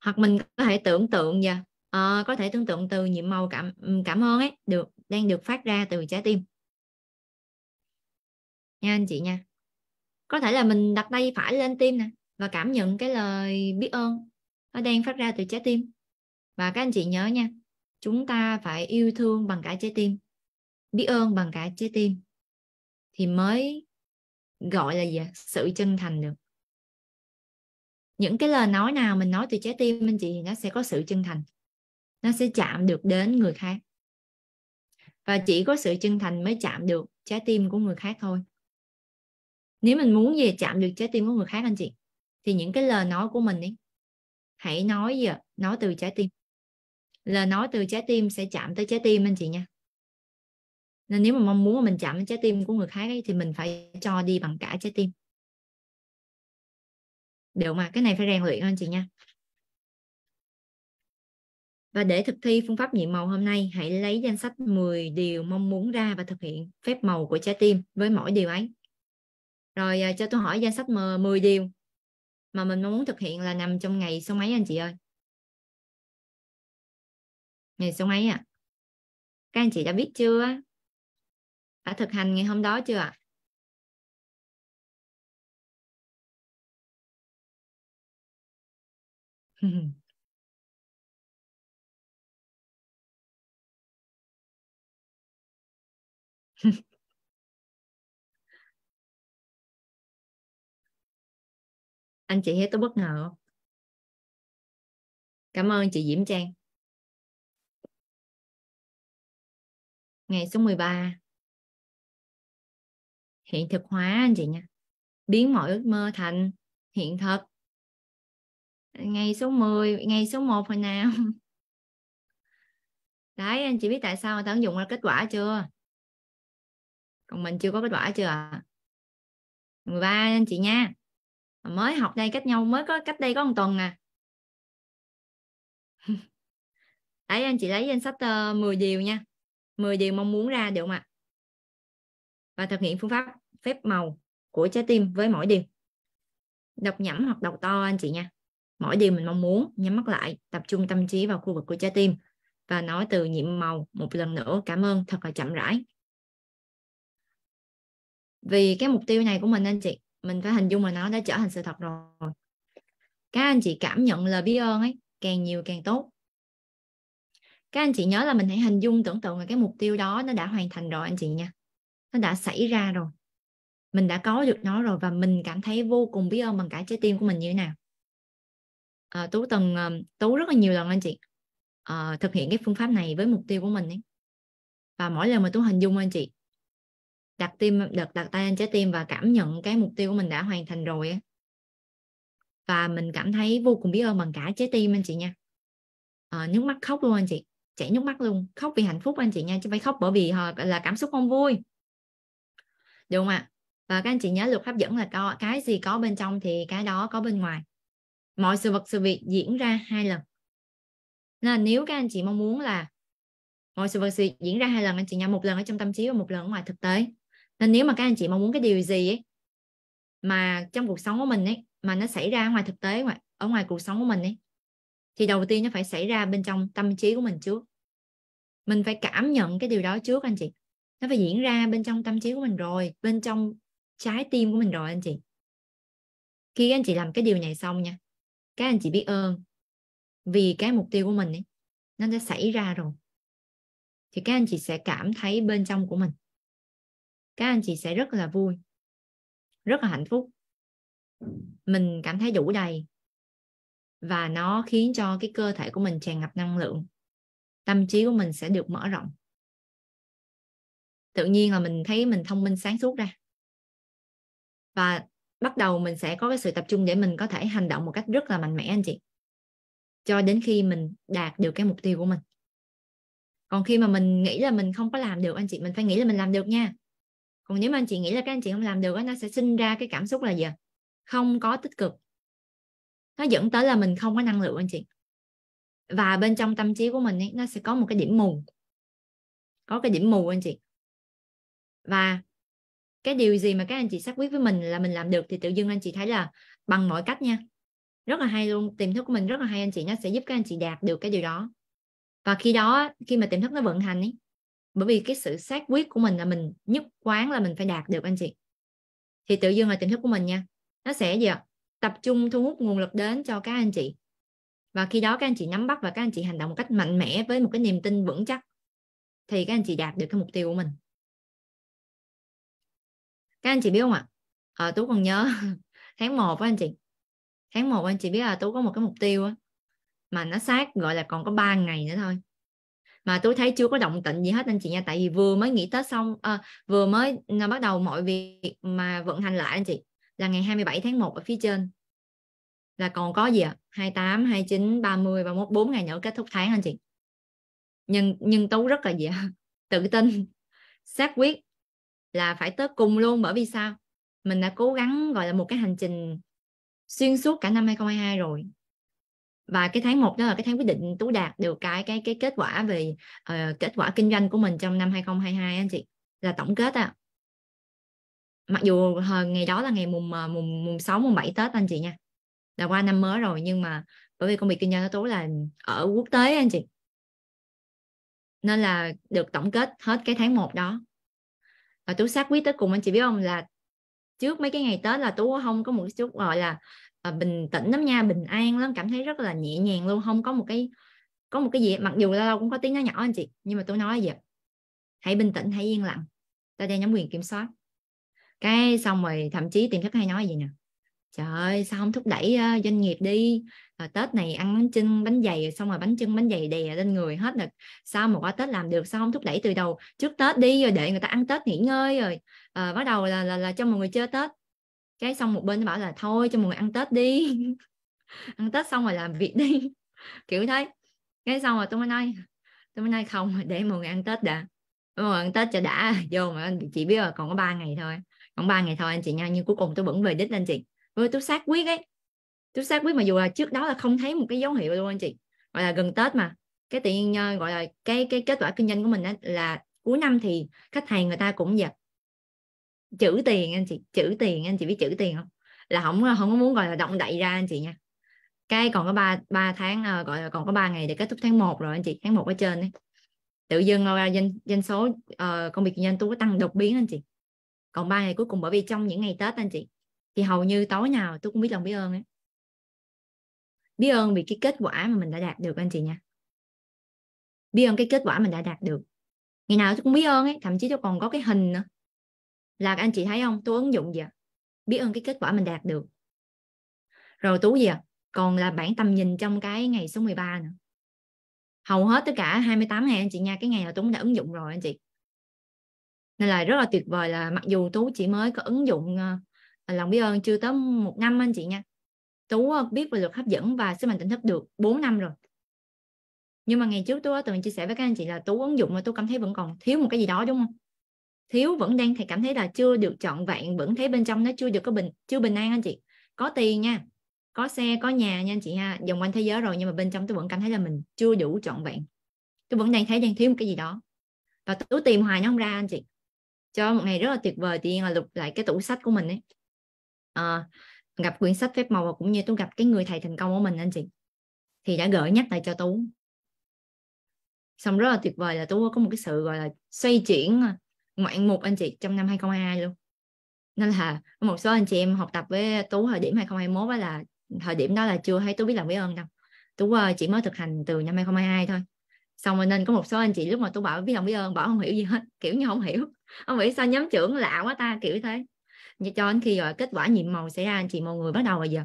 hoặc mình có thể tưởng tượng nha à, có thể tưởng tượng từ nhiệm màu cảm ừ, cảm ơn ấy được đang được phát ra từ trái tim nha anh chị nha có thể là mình đặt tay phải lên tim nè và cảm nhận cái lời biết ơn nó đang phát ra từ trái tim và các anh chị nhớ nha chúng ta phải yêu thương bằng cả trái tim biết ơn bằng cả trái tim thì mới gọi là gì sự chân thành được những cái lời nói nào mình nói từ trái tim anh chị thì nó sẽ có sự chân thành nó sẽ chạm được đến người khác và chỉ có sự chân thành mới chạm được trái tim của người khác thôi nếu mình muốn gì chạm được trái tim của người khác anh chị thì những cái lời nói của mình ấy hãy nói gì nói từ trái tim lời nói từ trái tim sẽ chạm tới trái tim anh chị nha nên nếu mà mong muốn mình chạm đến trái tim của người khác ấy, thì mình phải cho đi bằng cả trái tim điều mà cái này phải rèn luyện anh chị nha và để thực thi phương pháp nhiệm màu hôm nay, hãy lấy danh sách 10 điều mong muốn ra và thực hiện phép màu của trái tim với mỗi điều ấy. Rồi à, cho tôi hỏi danh sách 10 điều mà mình muốn thực hiện là nằm trong ngày số mấy anh chị ơi? Ngày số mấy ạ? À? Các anh chị đã biết chưa? đã thực hành ngày hôm đó chưa ạ anh chị thấy tôi bất ngờ không cảm ơn chị Diễm Trang ngày số 13 hiện thực hóa anh chị nha biến mọi ước mơ thành hiện thực ngày số 10 ngày số 1 hồi nào đấy anh chị biết tại sao người ta dụng ra kết quả chưa còn mình chưa có kết quả chưa à 13 anh chị nha mới học đây cách nhau mới có cách đây có một tuần nè đấy anh chị lấy danh sách uh, ờ, 10 điều nha 10 điều mong muốn ra được mà và thực hiện phương pháp phép màu của trái tim với mỗi điều đọc nhẩm hoặc đọc to anh chị nha mỗi điều mình mong muốn nhắm mắt lại tập trung tâm trí vào khu vực của trái tim và nói từ nhiệm màu một lần nữa cảm ơn thật là chậm rãi vì cái mục tiêu này của mình anh chị mình phải hình dung mà nó đã trở thành sự thật rồi các anh chị cảm nhận lời biết ơn ấy càng nhiều càng tốt các anh chị nhớ là mình hãy hình dung tưởng tượng là cái mục tiêu đó nó đã hoàn thành rồi anh chị nha nó đã xảy ra rồi mình đã có được nó rồi và mình cảm thấy vô cùng biết ơn bằng cả trái tim của mình như thế nào à, tú từng ờ, tú rất là nhiều lần anh chị à, thực hiện cái phương pháp này với mục tiêu của mình ấy và mỗi lần mà tú hình dung anh chị đặt tim đặt đặt tay lên trái tim và cảm nhận cái mục tiêu của mình đã hoàn thành rồi ấy. và mình cảm thấy vô cùng biết ơn bằng cả trái tim anh chị nha à, nước mắt khóc luôn anh chị chảy nước mắt luôn khóc vì hạnh phúc anh chị nha chứ phải khóc bởi vì là cảm xúc không vui đúng không ạ và các anh chị nhớ luật hấp dẫn là có cái gì có bên trong thì cái đó có bên ngoài mọi sự vật sự việc diễn ra hai lần nên nếu các anh chị mong muốn là mọi sự vật sự việc diễn ra hai lần anh chị nhá một lần ở trong tâm trí và một lần ở ngoài thực tế nên nếu mà các anh chị mong muốn cái điều gì ấy, mà trong cuộc sống của mình ấy mà nó xảy ra ngoài thực tế ngoài ở ngoài cuộc sống của mình ấy thì đầu tiên nó phải xảy ra bên trong tâm trí của mình trước mình phải cảm nhận cái điều đó trước anh chị nó phải diễn ra bên trong tâm trí của mình rồi bên trong trái tim của mình rồi anh chị khi anh chị làm cái điều này xong nha các anh chị biết ơn vì cái mục tiêu của mình ấy, nó đã xảy ra rồi thì các anh chị sẽ cảm thấy bên trong của mình các anh chị sẽ rất là vui rất là hạnh phúc mình cảm thấy đủ đầy và nó khiến cho cái cơ thể của mình tràn ngập năng lượng tâm trí của mình sẽ được mở rộng tự nhiên là mình thấy mình thông minh sáng suốt ra và bắt đầu mình sẽ có cái sự tập trung để mình có thể hành động một cách rất là mạnh mẽ anh chị cho đến khi mình đạt được cái mục tiêu của mình còn khi mà mình nghĩ là mình không có làm được anh chị mình phải nghĩ là mình làm được nha còn nếu mà anh chị nghĩ là các anh chị không làm được nó sẽ sinh ra cái cảm xúc là gì không có tích cực nó dẫn tới là mình không có năng lượng anh chị và bên trong tâm trí của mình ấy, nó sẽ có một cái điểm mù có cái điểm mù anh chị và cái điều gì mà các anh chị xác quyết với mình là mình làm được thì tự dưng anh chị thấy là bằng mọi cách nha rất là hay luôn tiềm thức của mình rất là hay anh chị nó sẽ giúp các anh chị đạt được cái điều đó và khi đó khi mà tiềm thức nó vận hành ấy bởi vì cái sự xác quyết của mình là mình nhất quán là mình phải đạt được anh chị thì tự dưng là tiềm thức của mình nha nó sẽ gì ạ tập trung thu hút nguồn lực đến cho các anh chị và khi đó các anh chị nắm bắt và các anh chị hành động một cách mạnh mẽ với một cái niềm tin vững chắc thì các anh chị đạt được cái mục tiêu của mình các anh chị biết không ạ à, tú còn nhớ tháng 1 á anh chị tháng 1 anh chị biết là tú có một cái mục tiêu á mà nó sát gọi là còn có 3 ngày nữa thôi mà tôi thấy chưa có động tĩnh gì hết anh chị nha tại vì vừa mới nghỉ tết xong à, vừa mới bắt đầu mọi việc mà vận hành lại anh chị là ngày 27 tháng 1 ở phía trên là còn có gì ạ à? 28 29 30 và 4 ngày nữa kết thúc tháng anh chị nhưng nhưng tú rất là gì ạ tự tin xác quyết là phải tới cùng luôn bởi vì sao mình đã cố gắng gọi là một cái hành trình xuyên suốt cả năm 2022 rồi và cái tháng 1 đó là cái tháng quyết định Tú đạt được cái cái cái kết quả về uh, kết quả kinh doanh của mình trong năm 2022 anh chị là tổng kết à mặc dù hồi ngày đó là ngày mùng ờ, mùng mùng 6 mùng bảy Tết anh chị nha là qua năm mới rồi nhưng mà bởi vì công việc kinh doanh nó Tú là ở quốc tế anh chị nên là được tổng kết hết cái tháng 1 đó và tú xác quyết tới cùng anh chị biết không là trước mấy cái ngày tết là tú không có một chút gọi là à, bình tĩnh lắm nha bình an lắm cảm thấy rất là nhẹ nhàng luôn không có một cái có một cái gì mặc dù lâu lâu cũng có tiếng nói nhỏ anh chị nhưng mà tôi nói gì hãy bình tĩnh hãy yên lặng ta đang nhóm quyền kiểm soát cái xong rồi thậm chí tiềm thức hay nói gì nè trời ơi sao không thúc đẩy uh, doanh nghiệp đi à, tết này ăn bánh chưng bánh dày xong rồi bánh chưng bánh dày đè lên người hết được sao mà qua tết làm được sao không thúc đẩy từ đầu trước tết đi rồi để người ta ăn tết nghỉ ngơi rồi à, bắt đầu là là là cho mọi người chơi tết cái xong một bên nó bảo là thôi cho mọi người ăn tết đi ăn tết xong rồi làm việc đi kiểu thế cái xong rồi tôi mới nói tôi mới nói không để mọi người ăn tết đã mọi người ăn tết cho đã vô mà anh chị biết là còn có ba ngày thôi còn ba ngày thôi anh chị nha nhưng cuối cùng tôi vẫn về đích anh chị ơi tôi xác quyết ấy tôi xác quyết mà dù là trước đó là không thấy một cái dấu hiệu luôn anh chị gọi là gần tết mà cái tự nhiên ờ, gọi là cái cái kết quả kinh doanh của mình là cuối năm thì khách hàng người ta cũng giật dạ, chữ tiền anh chị chữ tiền anh chị biết chữ tiền không là không không ờ, có muốn gọi là động đậy ra anh chị nha cái còn có ba ba tháng ờ, gọi là còn có ba ngày để kết thúc tháng 1 rồi anh chị tháng 1 ở trên đấy tự dưng doanh doanh số uh, công việc kinh doanh tôi có tăng đột biến anh chị còn ba ngày cuối cùng bởi vì trong những ngày tết anh chị thì hầu như tối nào tôi cũng biết lòng biết ơn ấy. biết ơn vì cái kết quả mà mình đã đạt được anh chị nha biết ơn cái kết quả mình đã đạt được ngày nào tôi cũng biết ơn ấy thậm chí tôi còn có cái hình nữa là anh chị thấy không tôi ứng dụng gì à? biết ơn cái kết quả mình đạt được rồi tú gì à? còn là bản tầm nhìn trong cái ngày số 13 nữa hầu hết tất cả 28 ngày anh chị nha cái ngày nào tú đã ứng dụng rồi anh chị nên là rất là tuyệt vời là mặc dù tú chỉ mới có ứng dụng ờ, Ờ, lòng biết ơn chưa tới một năm anh chị nha tú ờ, biết về luật hấp dẫn và sức mạnh tỉnh thức được 4 năm rồi nhưng mà ngày trước tôi từng chia sẻ với các anh chị là tú ứng dụng mà tôi cảm thấy vẫn còn thiếu một cái gì đó đúng không thiếu vẫn đang thì cảm thấy là chưa được trọn vẹn vẫn thấy bên trong nó chưa được có bình chưa bình an anh chị có tiền nha có xe có nhà nha anh chị ha vòng quanh thế giới rồi nhưng mà bên trong tôi vẫn cảm thấy là mình chưa đủ trọn vẹn tôi vẫn đang thấy đang thiếu một cái gì đó và tôi tìm hoài nó không ra anh chị cho một ngày rất là tuyệt vời thì là lục lại cái tủ sách của mình ấy uh, gặp quyển sách phép màu và cũng như tú gặp cái người thầy thành công của mình anh chị thì đã gửi nhắc lại cho tú xong rất là tuyệt vời là tú có một cái sự gọi là xoay chuyển à, ngoạn mục anh chị trong năm 2022 luôn nên là một số anh chị em học tập với tú thời điểm 2021 đó là thời điểm đó là chưa thấy tú biết làm biết ơn đâu tú à, chỉ mới thực hành từ năm 2022 thôi xong rồi nên có một số anh chị lúc mà tôi bảo biết lòng biết ơn bảo không hiểu gì hết kiểu như không hiểu ông nghĩ sao nhóm trưởng lạ quá ta kiểu thế cho đến khi rồi kết quả nhiệm màu xảy ra anh chị mọi người bắt đầu bây giờ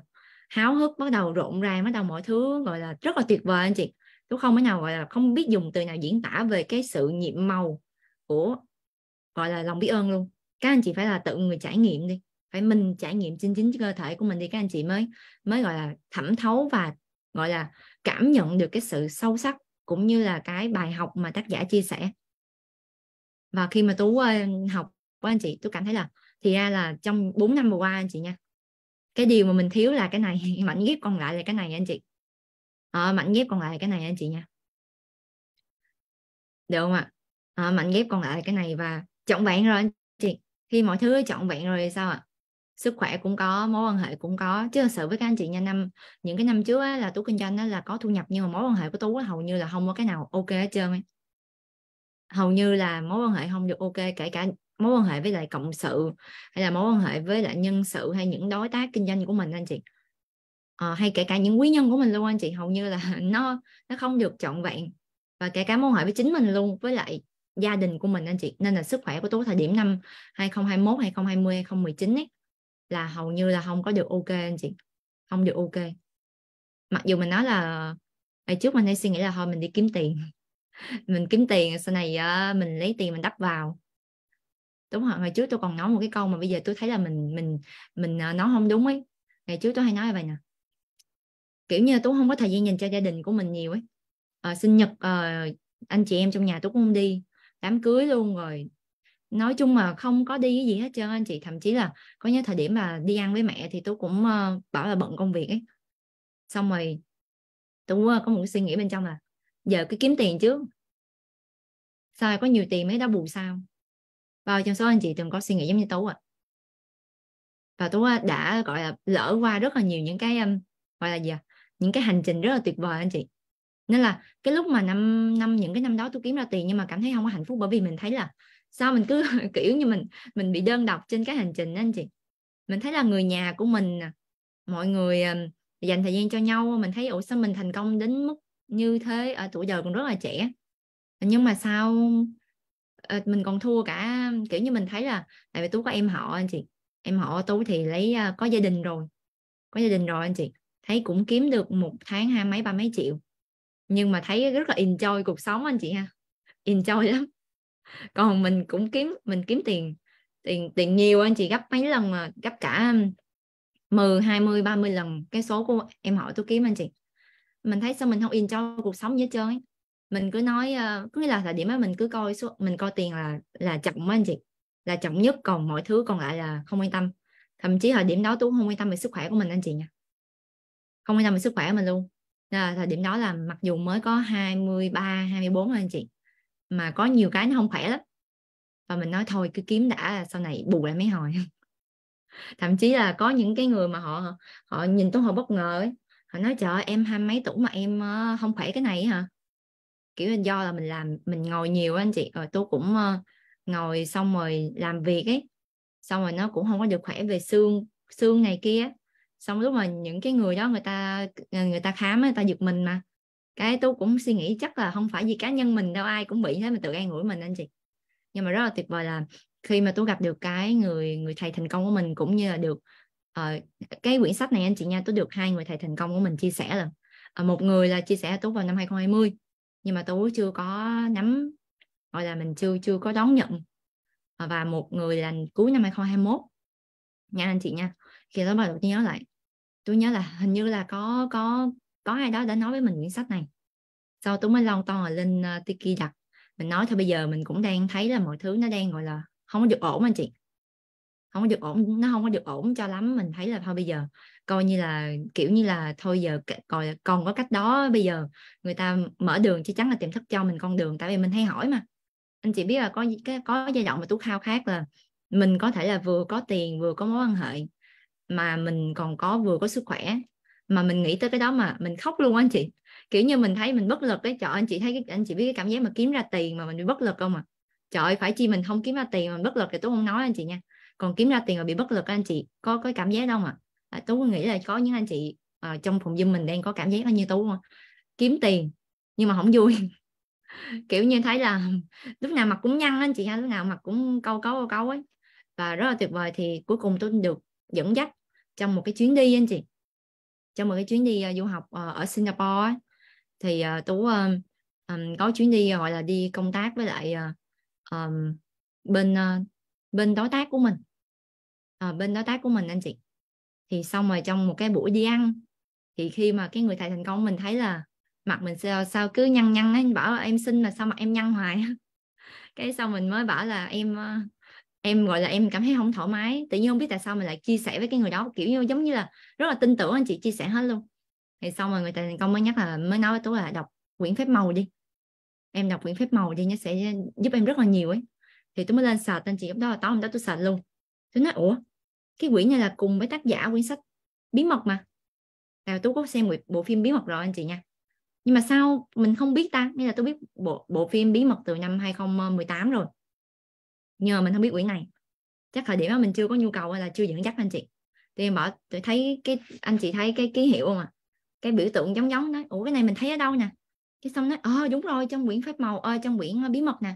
háo hức bắt đầu rộn ràng bắt đầu mọi thứ gọi là rất là tuyệt vời anh chị tôi không thể nào gọi là không biết dùng từ nào diễn tả về cái sự nhiệm màu của gọi là lòng biết ơn luôn các anh chị phải là tự người trải nghiệm đi phải mình trải nghiệm trên chính cơ thể của mình đi các anh chị mới mới gọi là thẩm thấu và gọi là cảm nhận được cái sự sâu sắc cũng như là cái bài học mà tác giả chia sẻ và khi mà tú học của anh chị tôi cảm thấy là thì ra là trong 4 năm vừa qua anh chị nha cái điều mà mình thiếu là cái này mảnh ghép còn lại là cái này anh chị à, mảnh ghép còn lại là cái này anh chị nha được không ạ à? mảnh ghép còn lại là cái này và chọn vẹn rồi anh chị khi mọi thứ chọn vẹn rồi thì sao ạ sức khỏe cũng có mối quan hệ cũng có chứ thật sự với các anh chị nha năm những cái năm trước á, là tú kinh doanh á, là có thu nhập nhưng mà mối quan hệ của tú á, hầu như là không có cái nào ok hết trơn ấy. hầu như là mối quan hệ không được ok kể cả mối quan hệ với lại cộng sự hay là mối quan hệ với lại nhân sự hay những đối tác kinh doanh của mình anh chị à, hay kể cả những quý nhân của mình luôn anh chị hầu như là nó nó không được trọn vẹn và kể cả mối quan hệ với chính mình luôn với lại gia đình của mình anh chị nên là sức khỏe của Tú thời điểm năm 2021 2020 2019 ấy là hầu như là không có được ok anh chị không được ok mặc dù mình nói là ngày trước mình hay suy nghĩ là thôi mình đi kiếm tiền mình kiếm tiền sau này ờ, mình lấy tiền mình đắp vào đúng rồi ngày trước tôi còn nói một cái câu mà bây giờ tôi thấy là mình mình mình à, nói không đúng ấy ngày trước tôi hay nói là vậy nè kiểu như tôi không có thời gian nhìn cho gia đình của mình nhiều ấy à, sinh nhật à, anh chị em trong nhà tôi cũng không đi đám cưới luôn rồi nói chung mà không có đi cái gì hết trơn anh chị thậm chí là có nhớ thời điểm là đi ăn với mẹ thì tôi cũng uh, bảo là bận công việc ấy xong rồi tôi uh, có một cái suy nghĩ bên trong là giờ cứ kiếm tiền chứ sao có nhiều tiền mới đã bù sao và ờ, trong số anh chị từng có suy nghĩ giống như tú à. và tú ờ, đã gọi là lỡ qua rất là nhiều những cái gọi là gì à? những cái hành trình rất là tuyệt vời anh chị nên là cái lúc mà năm năm những cái năm đó tôi kiếm ra tiền nhưng mà cảm thấy không có hạnh phúc bởi vì mình thấy là sao mình cứ kiểu như mình mình bị đơn độc trên cái hành trình đó anh chị mình thấy là người nhà của mình mọi người dành thời gian cho nhau mình thấy ủa sao mình thành công đến mức như thế ở tuổi đời còn rất là trẻ nhưng mà sao à, mình còn thua cả kiểu như mình thấy là tại vì tú có em họ anh chị em họ tú thì lấy uh, có gia đình rồi có gia đình rồi anh chị thấy cũng kiếm được một tháng hai mấy ba mấy triệu nhưng mà thấy rất là enjoy cuộc sống anh chị ha enjoy lắm còn mình cũng kiếm mình kiếm tiền tiền tiền nhiều anh chị gấp mấy lần mà gấp cả 10, 20, 30 lần cái số của em họ tôi kiếm anh chị mình thấy sao mình không enjoy cuộc sống như hết trơn ấy mình cứ nói uh, nghĩa là thời điểm đó mình cứ coi số mình coi tiền là là trọng anh chị là trọng nhất còn mọi thứ còn lại là không quan tâm thậm chí thời điểm đó tú không quan tâm về sức khỏe của mình anh chị nha không quan tâm về sức khỏe của mình luôn Nên là thời điểm đó là mặc dù mới có 23 24 anh chị mà có nhiều cái nó không khỏe lắm và mình nói thôi cứ kiếm đã sau này bù lại mấy hồi thậm chí là có những cái người mà họ họ nhìn tôi họ bất ngờ ấy. họ nói trời ơi, em hai mấy tuổi mà em ờ, không khỏe cái này hả kiểu do là mình làm mình ngồi nhiều anh chị rồi tôi cũng uh, ngồi xong rồi làm việc ấy xong rồi nó cũng không có được khỏe về xương xương này kia xong lúc mà những cái người đó người ta ờ, người ta khám người ta giật mình mà cái tôi cũng suy nghĩ chắc là không phải vì cá nhân mình đâu ai cũng bị thế mà tự an ủi mình anh chị nhưng mà rất là tuyệt vời là khi mà tôi gặp được cái người người thầy thành công của mình cũng như là được uh, cái quyển sách này anh chị nha tôi được hai người thầy thành công của mình chia sẻ là uh, một người là chia sẻ tôi vào năm 2020 nhưng mà tú chưa có nắm gọi là mình chưa chưa có đón nhận ờ, và một người là cuối năm 2021 nha anh chị nha khi đó bắt đầu tôi nhớ lại tôi nhớ là hình như là có có có ai đó đã nói với mình quyển sách này sau tôi mới lon ton lên uh, tiki đặt mình nói thôi bây giờ mình cũng đang thấy là mọi thứ nó đang gọi là không có được ổn anh chị không có được ổn nó không có được ổn cho lắm mình thấy là thôi bây giờ coi như là kiểu như là thôi giờ còn còn có cách đó bây giờ người ta mở đường chắc chắn là tiềm thức cho mình con đường tại vì mình hay hỏi mà anh chị biết là có cái có giai đoạn mà tú khao khát là mình có thể là vừa có tiền vừa có mối quan hệ mà mình còn có vừa có sức khỏe mà mình nghĩ tới cái đó mà mình khóc luôn anh chị kiểu như mình thấy mình bất lực cái trời anh chị thấy anh chị biết cái cảm giác mà kiếm ra tiền mà mình bị bất lực không à trời phải chi mình không kiếm ra tiền mà mình bất lực thì tôi không nói anh chị nha còn kiếm ra tiền mà bị bất lực anh chị có cái cảm giác đâu mà à, tú nghĩ là có những anh chị à, trong phòng gym mình đang có cảm giác như tú không? kiếm tiền nhưng mà không vui kiểu như thấy là lúc nào mặt cũng nhăn anh chị ha lúc nào mặt cũng câu cấu câu cấu ấy và rất là tuyệt vời thì cuối cùng tôi được dẫn dắt trong một cái chuyến đi anh chị trong một cái chuyến đi uh, du học uh, ở Singapore ấy. thì uh, tú uh, um, có chuyến đi gọi là đi công tác với lại uh, um, bên uh, bên đối tác của mình uh, bên đối tác của mình anh chị thì xong rồi trong một cái buổi đi ăn thì khi mà cái người thầy thành công mình thấy là mặt mình sao sao cứ nhăn nhăn ấy bảo là em xin mà sao mặt em nhăn hoài cái xong mình mới bảo là em ờ, em gọi là em cảm thấy không thoải mái tự nhiên không biết tại sao mình lại chia sẻ với cái người đó kiểu như giống như là rất là tin tưởng anh chị chia sẻ hết luôn thì xong rồi người thầy thành công mới nhắc là mới nói với tú là đọc quyển phép màu đi em đọc quyển phép màu đi nó sẽ giúp em rất là nhiều ấy thì tôi mới lên sạch anh chị lúc đó là tối hôm đó tôi sạch luôn tôi nói ủa cái quyển này là cùng với tác giả quyển sách bí mật mà à, tôi có xem bộ phim bí mật rồi anh chị nha nhưng mà sao mình không biết ta nghĩa là tôi biết bộ bộ phim bí mật từ năm 2018 rồi nhờ mình không biết quyển này chắc thời điểm đó mình chưa có nhu cầu hay là chưa dẫn dắt anh chị thì em bảo tôi thấy cái anh chị thấy cái ký hiệu không à cái biểu tượng giống giống đó ủa cái này mình thấy ở đâu nè cái xong nói ờ đúng rồi trong quyển phép màu ơi ờ, trong quyển ờ, bí mật nè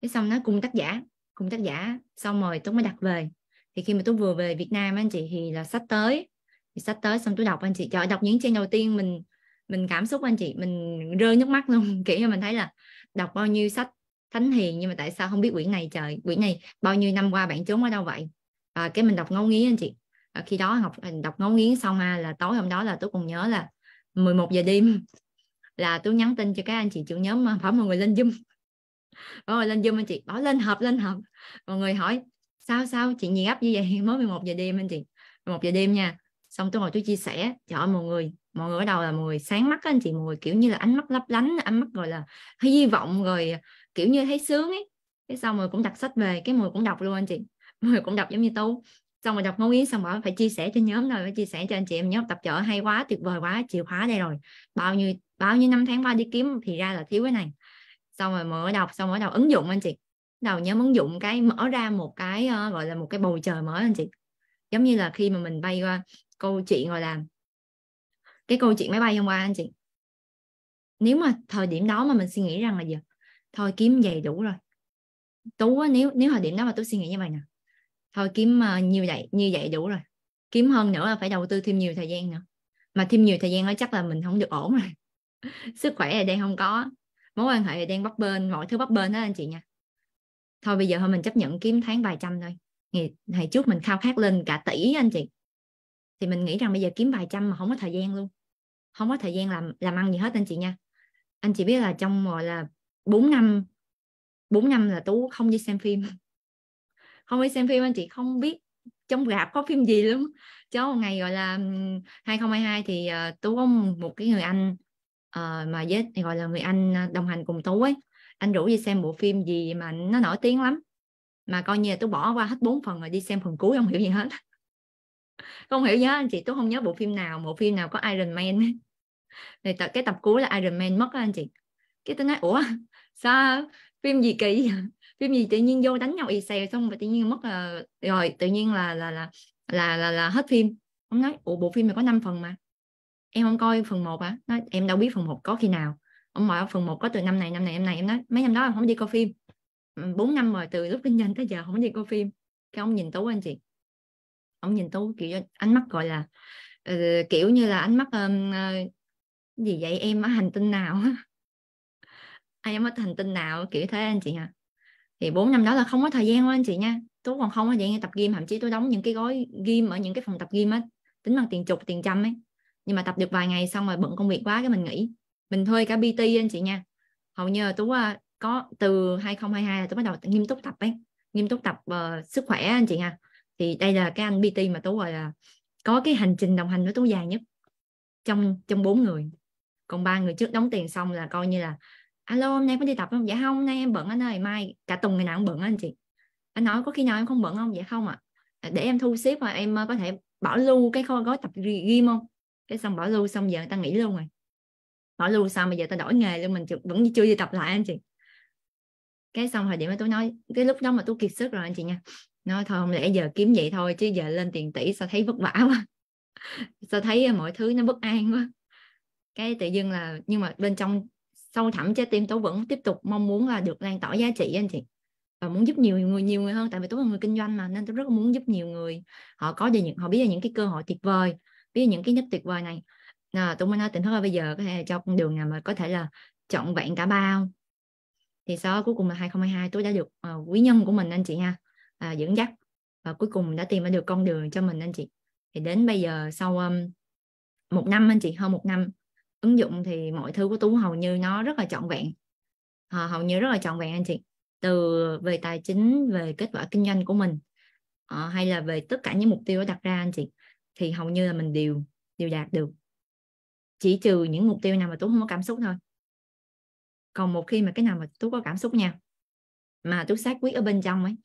cái xong nó cùng tác giả cùng tác giả xong rồi tôi mới đặt về thì khi mà tôi vừa về Việt Nam anh chị thì là sách tới thì sắp tới xong tôi đọc anh chị trời đọc những trang đầu tiên mình mình cảm xúc anh chị mình rơi nước mắt luôn kiểu như mình thấy là đọc bao nhiêu sách thánh hiền nhưng mà tại sao không biết quyển này trời quyển này bao nhiêu năm qua bạn trốn ở đâu vậy à, cái mình đọc ngấu nghiến anh chị à, khi đó học à, đọc ngấu nghiến xong ha à, là tối hôm đó là tôi còn nhớ là 11 giờ đêm là tôi nhắn tin cho các anh chị trưởng nhóm mà bảo mọi người lên zoom mọi người lên zoom anh chị bảo lên họp lên họp mọi người hỏi sao sao chị gì gấp như vậy mới 11 giờ đêm anh chị 11 giờ đêm nha xong tôi ngồi tôi chia sẻ trời ơi, mọi người mọi người ở đầu là mọi người sáng mắt anh chị mọi người kiểu như là ánh mắt lấp lánh ánh mắt rồi là thấy hy vọng rồi à, kiểu như thấy sướng ấy cái xong rồi cũng đặt sách về cái mọi người cũng đọc luôn anh chị mọi người cũng đọc giống như tôi. xong rồi đọc ngôn ý xong rồi phải chia sẻ cho nhóm rồi phải chia sẻ cho anh chị em nhóm tập chợ hay quá tuyệt vời quá chìa khóa đây rồi bao nhiêu bao nhiêu năm tháng qua đi kiếm thì ra là thiếu cái này xong rồi mở đọc xong mở đọc ứng dụng anh chị đầu nhóm ứng dụng cái mở ra một cái uh, gọi là một cái bầu trời mới anh chị giống như là khi mà mình bay qua câu chuyện gọi là cái câu chuyện máy bay hôm qua anh chị nếu mà thời điểm đó mà mình suy nghĩ rằng là gì thôi kiếm giày đủ rồi tú nếu nếu thời điểm đó mà tú suy nghĩ như vậy nè thôi kiếm uh, nhiều vậy như vậy đủ rồi kiếm hơn nữa là phải đầu tư thêm nhiều thời gian nữa mà thêm nhiều thời gian đó chắc là mình không được ổn rồi sức khỏe là đang không có mối quan hệ là đang bấp bên mọi thứ bấp bên đó anh chị nha thôi bây giờ thôi mình chấp nhận kiếm tháng vài trăm thôi ngày, ngày trước mình khao khát lên cả tỷ anh chị thì mình nghĩ rằng bây giờ kiếm vài trăm mà không có thời gian luôn không có thời gian làm làm ăn gì hết anh chị nha anh chị biết là trong gọi là 4 năm 4 năm là tú không đi xem phim không đi xem phim anh chị không biết trong rạp có phim gì lắm cháu ngày gọi là 2022 thì uh, tú có một cái người anh uh, mà với gọi là người anh ờ, đồng hành cùng tú ấy anh rủ đi xem bộ phim gì mà nó nổi tiếng lắm mà coi như là tôi bỏ qua hết bốn phần rồi đi xem phần cuối không hiểu gì hết không hiểu nhớ anh chị tôi không nhớ bộ phim nào bộ phim nào có Iron Man ấy. Thì tập cái tập cuối là Iron Man mất đó anh chị cái tôi nói ủa sao phim gì kỳ phim gì tự nhiên vô đánh nhau y xèo xong rồi tự nhiên mất là rồi tự nhiên là là là là là, là hết phim ông nói ủa bộ phim này có 5 phần mà em không coi phần 1 à nói, em đâu biết phần 1 có khi nào ông ngồi ở phường một có từ năm này năm này năm này em nói mấy năm đó em không đi coi phim ừ, bốn năm rồi từ lúc kinh doanh tới giờ không đi coi phim cái ông nhìn tú anh chị ông nhìn tú kiểu ánh mắt gọi là uh, kiểu như là ánh mắt um, uh, gì vậy em ở hành tinh nào ai em ở hành tinh nào kiểu thế anh chị hả thì bốn năm đó là không có thời gian quá anh chị nha tú còn không có dạng tập gym thậm chí tôi đóng những cái gói gym ở những cái phòng tập gym á tính bằng tiền chục tiền trăm ấy nhưng mà tập được vài ngày xong rồi bận công việc quá cái mình nghỉ mình thuê cả PT anh chị nha hầu như là tú à, có từ 2022 là tôi bắt đầu nghiêm túc tập ấy nghiêm túc tập uh, sức khỏe anh chị nha thì đây là cái anh PT mà tú gọi là có cái hành trình đồng hành với tú dài nhất trong trong bốn người còn ba người trước đóng tiền xong là coi như là alo hôm nay có đi tập không dạ không hôm nay em bận anh ơi mai cả tuần ngày nào cũng bận anh chị anh nói có khi nào em không bận không dạ không ạ à. để em thu xếp và em ờ, có thể bảo lưu cái kho gói tập ghi, ghi không cái xong bảo lưu xong giờ người ta nghỉ luôn rồi nói luôn sao bây giờ tao đổi nghề luôn mình vẫn chưa đi tập lại anh chị cái xong thời điểm mà tôi nói cái lúc đó mà tôi kiệt sức rồi anh chị nha nói thôi không lẽ giờ kiếm vậy thôi chứ giờ lên tiền tỷ sao thấy vất vả quá sao thấy mọi thứ nó bất an quá cái tự dưng là nhưng mà bên trong sâu thẳm trái tim tôi vẫn tiếp tục mong muốn là được lan tỏa giá trị anh chị và muốn giúp nhiều người nhiều người hơn tại vì tôi là người kinh doanh mà nên tôi rất muốn giúp nhiều người họ có được những họ biết được những cái cơ hội tuyệt vời biết được những cái nhất tuyệt vời này à, tôi mới nói tỉnh thức ơi bây giờ có thể cho con đường nào mà có thể là chọn vẹn cả bao thì sau cuối cùng là 2022 tôi đã được uh, quý nhân của mình anh chị nha uh, à, dẫn dắt và cuối cùng đã tìm được con đường cho mình anh chị thì đến bây giờ sau um, một năm anh chị hơn một năm ứng dụng thì mọi thứ của tú hầu như nó rất là trọn vẹn à, hầu như rất là trọn vẹn anh chị từ về tài chính về kết quả kinh doanh của mình à, hay là về tất cả những mục tiêu đã đặt ra anh chị thì hầu như là mình đều đều đạt được chỉ trừ những mục tiêu nào mà tú không có cảm xúc thôi còn một khi mà cái nào mà tú có cảm xúc nha mà tú xác quyết ở bên trong ấy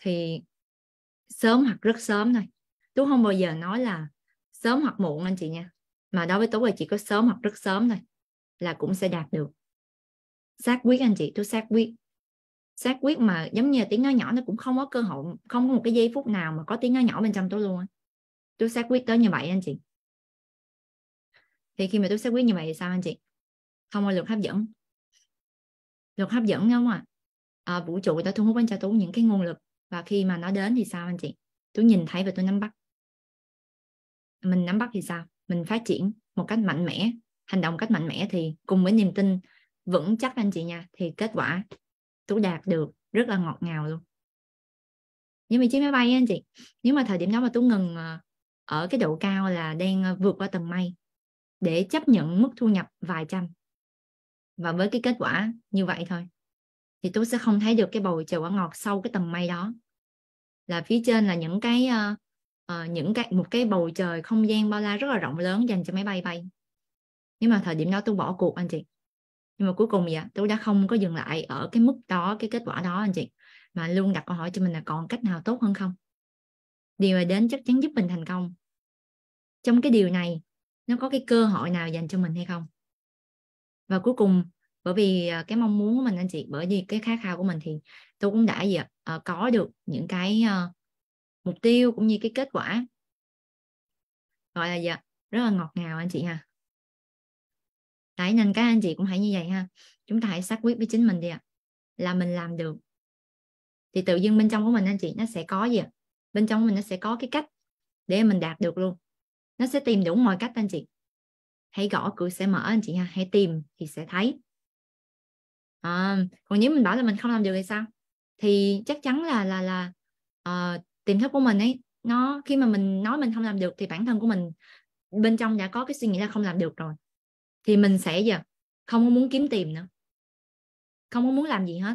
thì sớm hoặc rất sớm thôi tú không bao giờ nói là sớm hoặc muộn anh chị nha mà đối với tú là chỉ có sớm hoặc rất sớm thôi là cũng sẽ đạt được xác quyết anh chị tú xác quyết xác quyết mà giống như là tiếng nói nhỏ nó cũng không có cơ hội không có một cái giây phút nào mà có tiếng nói nhỏ bên trong tôi luôn á tôi xác quyết tới như vậy anh chị thì khi mà tôi xác quyết như vậy thì sao anh chị không có luật hấp dẫn luật hấp dẫn đúng không ạ à? à, vũ trụ đã thu hút anh cho tú những cái nguồn lực và khi mà nó đến thì sao anh chị tú nhìn thấy và tôi nắm bắt mình nắm bắt thì sao mình phát triển một cách mạnh mẽ hành động cách mạnh mẽ thì cùng với niềm tin vững chắc anh chị nha thì kết quả tú đạt được rất là ngọt ngào luôn nhưng mà chiếc máy bay anh chị nếu mà thời điểm đó mà tú ngừng ờ, ở cái độ cao là đang ờ, vượt qua tầng mây để chấp nhận mức thu nhập vài trăm và với cái kết quả như vậy thôi thì tôi sẽ không thấy được cái bầu trời quả ngọt sau cái tầng mây đó là phía trên là những cái uh, uh, những cái một cái bầu trời không gian bao la rất là rộng lớn dành cho máy bay bay nhưng mà thời điểm đó tôi bỏ cuộc anh chị nhưng mà cuối cùng vậy tôi đã không có dừng lại ở cái mức đó cái kết quả đó anh chị mà luôn đặt câu hỏi cho mình là còn cách nào tốt hơn không điều mà đến chắc chắn giúp mình thành công trong cái điều này nó có cái cơ hội nào dành cho mình hay không và cuối cùng bởi vì à, cái mong muốn của mình anh chị bởi vì cái khát khao của mình thì tôi cũng đã gì, ạ à, có được những cái à, mục tiêu cũng như cái kết quả gọi là gì ạ rất là ngọt ngào anh chị ha tại nên các anh chị cũng hãy như vậy ha chúng ta hãy xác quyết với chính mình đi ạ là mình làm được thì tự dưng bên trong của mình anh chị nó sẽ có gì ạ bên trong của mình nó sẽ có cái cách để mình đạt được luôn nó sẽ tìm đủ mọi cách anh chị hãy gõ cửa sẽ mở anh chị ha hãy tìm thì sẽ thấy à, còn nếu mình bảo là mình không làm được thì sao thì chắc chắn là là là uh, tiềm thức của mình ấy nó khi mà mình nói mình không làm được thì bản thân của mình bên trong đã có cái suy nghĩ là không làm được rồi thì mình sẽ giờ không có muốn kiếm tìm nữa không có muốn làm gì hết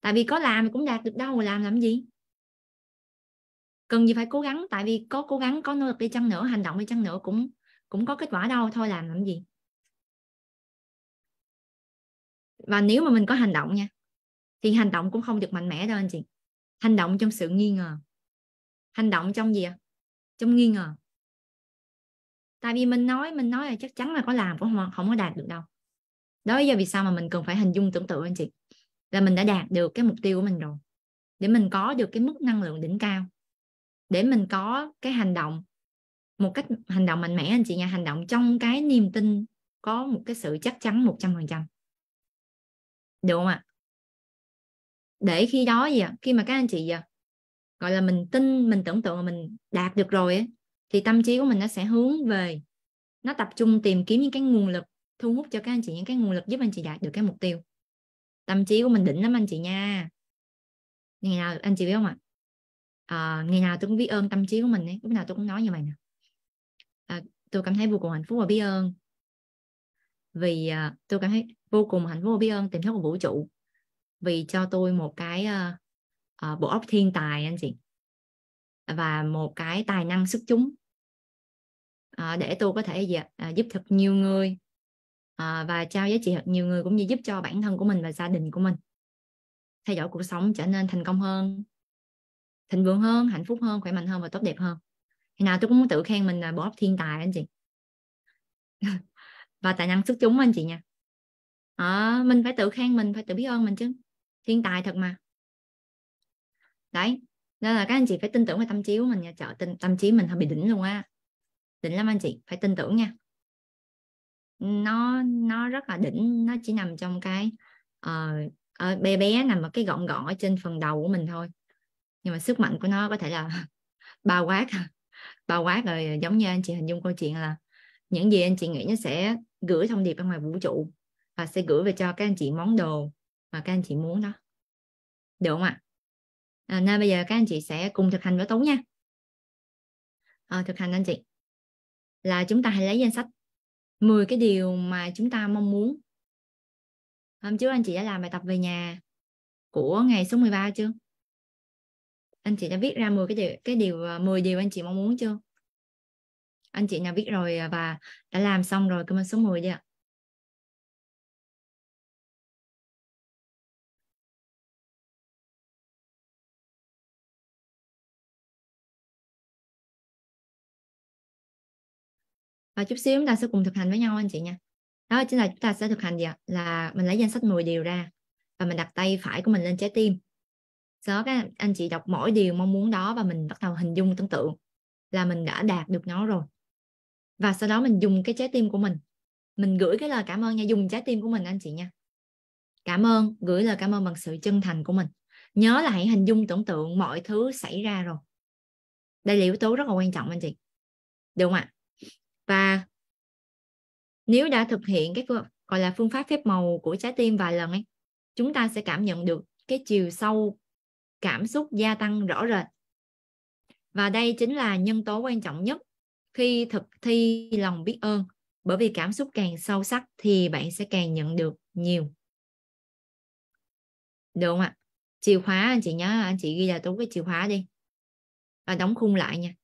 tại vì có làm thì cũng đạt được đâu mà làm làm gì cần gì phải cố gắng tại vì có cố gắng có nỗ lực đi chăng nữa hành động đi chăng nữa cũng cũng có kết quả đâu thôi làm làm gì và nếu mà mình có hành động nha thì hành động cũng không được mạnh mẽ đâu anh chị hành động trong sự nghi ngờ hành động trong gì ạ trong nghi ngờ tại vì mình nói mình nói là chắc chắn là có làm cũng không, không có đạt được đâu đó giờ vì sao mà mình cần phải hình dung tưởng tượng anh chị là mình đã đạt được cái mục tiêu của mình rồi để mình có được cái mức năng lượng đỉnh cao để mình có cái hành động một cách hành động mạnh mẽ anh chị nha hành động trong cái niềm tin có một cái sự chắc chắn 100% được không ạ à? để khi đó gì ạ khi mà các anh chị giờ à, gọi là mình tin mình tưởng tượng mình đạt được rồi ấy, thì tâm trí của mình nó sẽ hướng về nó tập trung tìm kiếm những cái nguồn lực thu hút cho các anh chị những cái nguồn lực giúp anh chị đạt được cái mục tiêu tâm trí của mình đỉnh lắm anh chị nha ngày nào anh chị biết không ạ à, ngày nào tôi cũng biết ơn tâm trí của mình ấy lúc nào tôi cũng nói như vậy nè à, tôi cảm thấy vô cùng hạnh phúc và biết ơn vì à, tôi cảm thấy vô cùng hạnh phúc và biết ơn tìm thức của vũ trụ vì cho tôi một cái à, à, bộ óc thiên tài anh chị và một cái tài năng xuất chúng à, để tôi có thể à, giúp thật nhiều người à, và trao giá trị thật nhiều người cũng như giúp cho bản thân của mình và gia đình của mình thay đổi cuộc sống trở nên thành công hơn thịnh vượng hơn hạnh phúc hơn khỏe mạnh hơn và tốt đẹp hơn Thì nào tôi cũng muốn tự khen mình là bộ thiên tài anh chị và tài năng xuất chúng anh chị nha à, mình phải tự khen mình phải tự biết ơn mình chứ thiên tài thật mà đấy nên là các anh chị phải tin tưởng vào tâm trí của mình nha chợ tâm trí mình hơi bị đỉnh luôn á đỉnh lắm anh chị phải tin tưởng nha nó nó rất là đỉnh nó chỉ nằm trong cái uh, bé bé nằm ở cái gọn gọn ở trên phần đầu của mình thôi nhưng mà sức mạnh của nó có thể là bao quát bao quát rồi giống như anh chị hình dung câu chuyện là những gì anh chị nghĩ nó sẽ gửi thông điệp ra ngoài vũ trụ và sẽ gửi về cho các anh chị món đồ mà các anh chị muốn đó được không ạ à, nên bây giờ các anh chị sẽ cùng thực hành với tú nha à, thực hành anh chị là chúng ta hãy lấy danh sách 10 cái điều mà chúng ta mong muốn hôm trước anh chị đã làm bài tập về nhà của ngày số 13 chưa anh chị đã viết ra 10 cái điều, cái điều 10 à, điều anh chị mong muốn chưa anh chị nào viết rồi à, và đã làm xong rồi comment số 10 đi ạ và chút xíu chúng ta sẽ cùng thực hành với nhau anh chị nha đó chính là chúng ta sẽ thực hành gì ạ là mình lấy danh sách 10 điều ra và mình đặt tay phải của mình lên trái tim đó các anh chị đọc mỗi điều mong muốn đó và mình bắt đầu hình dung tưởng tượng là mình đã đạt được nó rồi và sau đó mình dùng cái trái tim của mình mình gửi cái lời cảm ơn nha dùng trái tim của mình anh chị nha cảm ơn gửi lời cảm ơn bằng sự chân thành của mình nhớ là hãy hình dung tưởng tượng mọi thứ xảy ra rồi đây là yếu tố rất là quan trọng anh chị được không ạ và nếu đã thực hiện cái gọi là phương pháp phép màu của trái tim vài lần ấy chúng ta sẽ cảm nhận được cái chiều sâu cảm xúc gia tăng rõ rệt và đây chính là nhân tố quan trọng nhất khi thực thi lòng biết ơn bởi vì cảm xúc càng sâu sắc thì bạn sẽ càng nhận được nhiều được không ạ chìa khóa anh chị nhớ anh chị ghi là tốt cái chìa khóa đi và đóng khung lại nha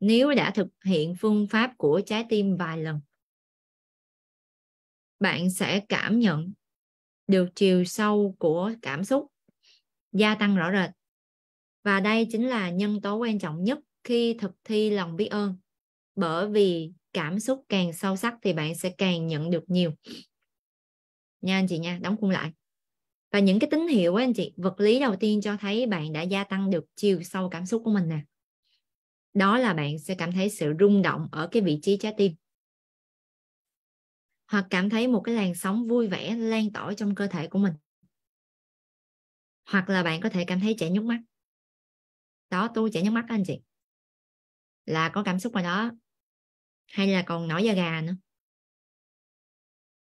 nếu đã thực hiện phương pháp của trái tim vài lần bạn sẽ cảm nhận được chiều sâu của cảm xúc gia tăng rõ rệt và đây chính là nhân tố quan trọng nhất khi thực thi lòng biết ơn bởi vì cảm xúc càng sâu sắc thì bạn sẽ càng nhận được nhiều nha anh chị nha đóng khung lại và những cái tín hiệu của anh chị vật lý đầu tiên cho thấy bạn đã gia tăng được chiều sâu cảm xúc của mình nè đó là bạn sẽ cảm thấy sự rung động ở cái vị trí trái tim hoặc cảm thấy một cái làn sóng vui vẻ lan tỏa trong cơ thể của mình hoặc là bạn có thể cảm thấy chảy nhúc mắt đó tôi chảy nhúc mắt anh chị là có cảm xúc vào đó hay là còn nổi da gà nữa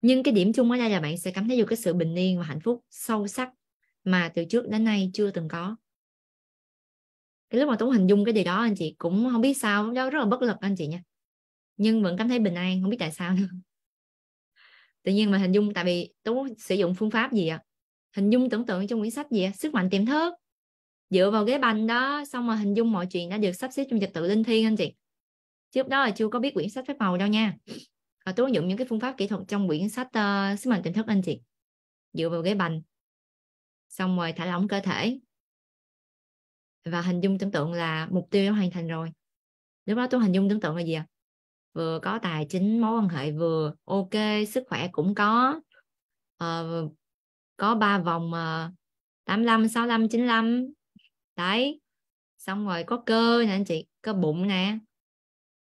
nhưng cái điểm chung ở đây là bạn sẽ cảm thấy được cái sự bình yên và hạnh phúc sâu sắc mà từ trước đến nay chưa từng có cái lúc mà tú hình dung cái điều đó anh chị cũng không biết sao đó rất là bất lực anh chị nha nhưng vẫn cảm thấy bình an không biết tại sao nữa tự nhiên mà hình dung tại vì tú sử dụng phương pháp gì ạ hình dung tưởng tượng trong quyển sách gì ạ sức mạnh tiềm thức dựa vào ghế bành đó xong mà hình dung mọi chuyện đã được sắp xếp trong trật tự linh thiêng anh chị trước đó là chưa có biết quyển sách phép màu đâu nha à, tú dụng những cái phương pháp kỹ thuật trong quyển sách uh, sức mạnh tiềm thức anh chị dựa vào ghế bành xong rồi thả lỏng cơ thể và hình dung tưởng tượng là mục tiêu đã hoàn thành rồi lúc đó tôi hình dung tưởng tượng là gì ạ à? vừa có tài chính mối quan hệ vừa ok sức khỏe cũng có uh, có ba vòng uh, 85 65 95 đấy xong rồi có cơ nè anh chị cơ bụng nè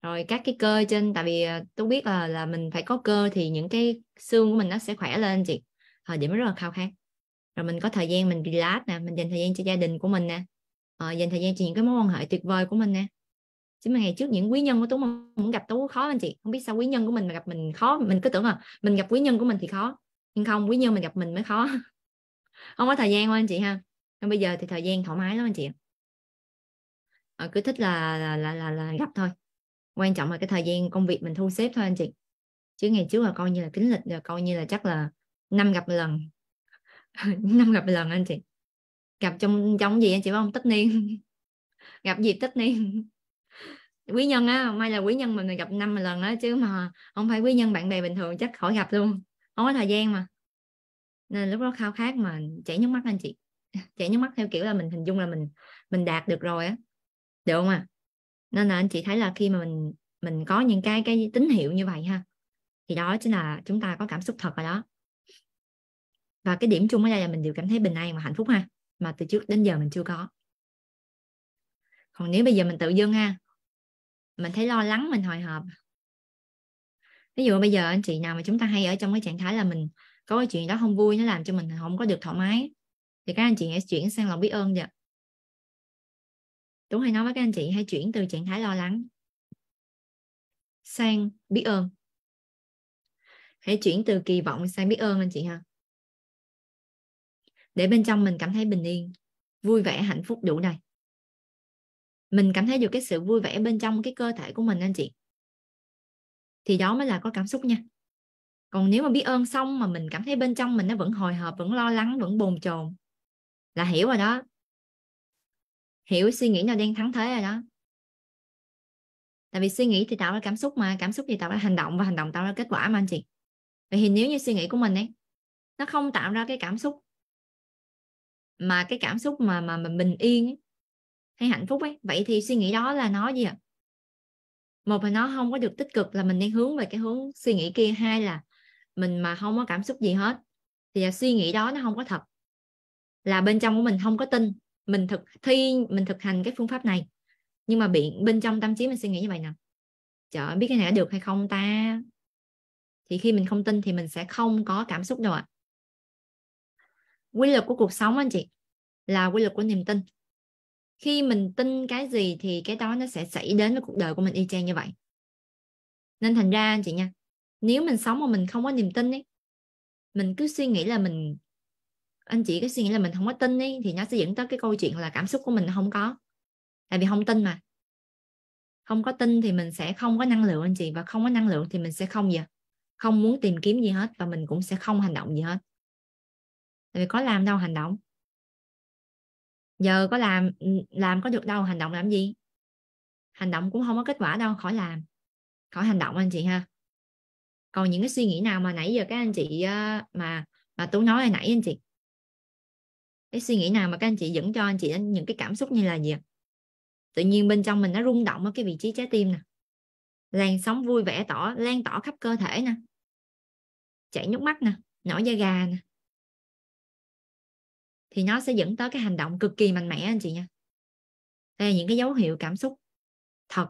rồi các cái cơ trên tại vì ờ, tôi biết là là mình phải có cơ thì những cái xương của mình nó sẽ khỏe lên chị thời điểm rất là khao khát rồi mình có thời gian mình relax nè mình dành thời gian cho gia đình của mình nè à, dành thời gian cho những cái mối quan hệ tuyệt vời của mình nè chứ mà ngày trước những quý nhân của tú muốn gặp tú khó anh chị không biết sao quý nhân của mình mà gặp mình khó mình cứ tưởng là mình gặp quý nhân của mình thì khó nhưng không quý nhân mình gặp mình mới khó không có thời gian thôi anh chị ha nhưng bây giờ thì thời gian thoải mái lắm anh chị à, cứ thích là là, là là là gặp thôi quan trọng là cái thời gian công việc mình thu xếp thôi anh chị chứ ngày trước là coi như là kính lịch rồi coi như là chắc là năm gặp lần năm gặp lần anh chị gặp trong trong gì anh chị không tất niên gặp dịp tất niên quý nhân á may là quý nhân mình gặp năm lần đó chứ mà không phải quý nhân bạn bè bình thường chắc khỏi gặp luôn không có thời gian mà nên lúc đó khao khát mà chảy nước mắt anh chị chảy nước mắt theo kiểu là mình hình dung là mình mình đạt được rồi á được không à nên là anh chị thấy là khi mà mình mình có những cái cái tín hiệu như vậy ha thì đó chính là chúng ta có cảm xúc thật rồi đó và cái điểm chung ở đây là mình đều cảm thấy bình an và hạnh phúc ha mà từ trước đến giờ mình chưa có còn nếu bây giờ mình tự dưng ha mình thấy lo lắng mình hồi hộp ví dụ bây giờ anh chị nào mà chúng ta hay ở trong cái trạng thái là mình có cái chuyện đó không vui nó làm cho mình không có được thoải mái thì các anh chị hãy chuyển sang lòng biết ơn vậy Tú hay nói với các anh chị hãy chuyển từ trạng thái lo lắng sang biết ơn hãy chuyển từ kỳ vọng sang biết ơn anh chị ha để bên trong mình cảm thấy bình yên vui vẻ hạnh phúc đủ đầy mình cảm thấy được cái sự vui vẻ bên trong cái cơ thể của mình anh chị thì đó mới là có cảm xúc nha còn nếu mà biết ơn xong mà mình cảm thấy bên trong mình nó vẫn hồi hộp vẫn lo lắng vẫn bồn chồn là hiểu rồi đó hiểu suy nghĩ nào đang thắng thế rồi đó tại vì suy nghĩ thì tạo ra cảm xúc mà cảm xúc thì tạo ra hành động và hành động tạo ra kết quả mà anh chị vậy thì nếu như suy nghĩ của mình ấy nó không tạo ra cái cảm xúc mà cái cảm xúc mà mà, mình bình yên ấy, hay hạnh phúc ấy vậy thì suy nghĩ đó là nó gì ạ à? một là nó không có được tích cực là mình đang hướng về cái hướng suy nghĩ kia hai là mình mà không có cảm xúc gì hết thì là suy nghĩ đó nó không có thật là bên trong của mình không có tin mình thực thi mình thực hành cái phương pháp này nhưng mà bị bên trong tâm trí mình suy nghĩ như vậy nè trời biết cái này đã được hay không ta thì khi mình không tin thì mình sẽ không có cảm xúc đâu ạ à. quy luật của cuộc sống anh chị là quy luật của niềm tin khi mình tin cái gì thì cái đó nó sẽ xảy đến với cuộc đời của mình y chang như vậy nên thành ra anh chị nha nếu mình sống mà mình không có niềm tin ấy mình cứ suy nghĩ là mình anh chị cứ suy nghĩ là mình không có tin ấy thì nó sẽ dẫn tới cái câu chuyện là cảm xúc của mình không có tại vì không tin mà không có tin thì mình sẽ không có năng lượng anh chị và không có năng lượng thì mình sẽ không gì không muốn tìm kiếm gì hết và mình cũng sẽ không hành động gì hết tại vì có làm đâu hành động giờ có làm ừ, làm có được đâu hành động làm gì hành động cũng không có kết quả đâu khỏi làm khỏi hành động anh chị ha còn những cái suy nghĩ nào mà nãy giờ các anh chị ờ, mà mà tú nói hồi nãy anh chị cái suy nghĩ nào mà các anh chị dẫn cho anh chị những cái cảm xúc như là gì tự nhiên bên trong mình nó rung động ở cái vị trí trái tim nè làn sóng vui vẻ tỏ lan tỏ khắp cơ thể nè chảy nước mắt nè nổi da gà nè thì nó sẽ dẫn tới cái hành động cực kỳ mạnh mẽ anh chị nha đây là những cái dấu hiệu cảm xúc thật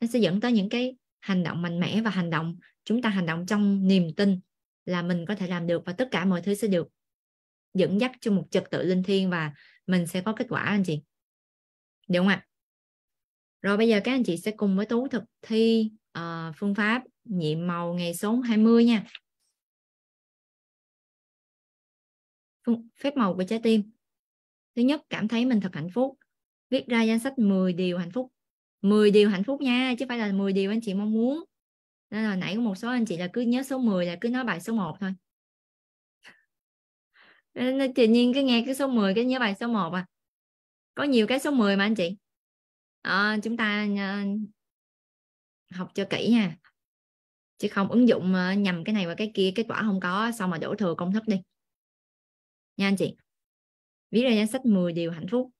nó sẽ dẫn tới những cái hành động mạnh mẽ và hành động chúng ta hành động trong niềm tin là mình có thể làm được và tất cả mọi thứ sẽ được dẫn dắt cho một trật tự linh thiêng và mình sẽ có kết quả anh chị được không ạ rồi bây giờ các anh chị sẽ cùng với tú thực thi uh, phương pháp nhiệm màu ngày số 20 nha phép màu của trái tim thứ nhất cảm thấy mình thật hạnh phúc viết ra danh sách 10 điều hạnh phúc 10 điều hạnh phúc nha chứ phải là 10 điều anh chị mong muốn nên là nãy có một số anh chị là cứ nhớ số 10 là cứ nói bài số 1 thôi nên tự nhiên cứ nghe cái số 10 cái nhớ bài số 1 à có nhiều cái số 10 mà anh chị à, chúng ta ờ, học cho kỹ nha chứ không ứng dụng ờ, nhầm cái này và cái kia kết quả không có xong mà đổ thừa công thức đi nha anh chị viết ra danh sách 10 điều hạnh phúc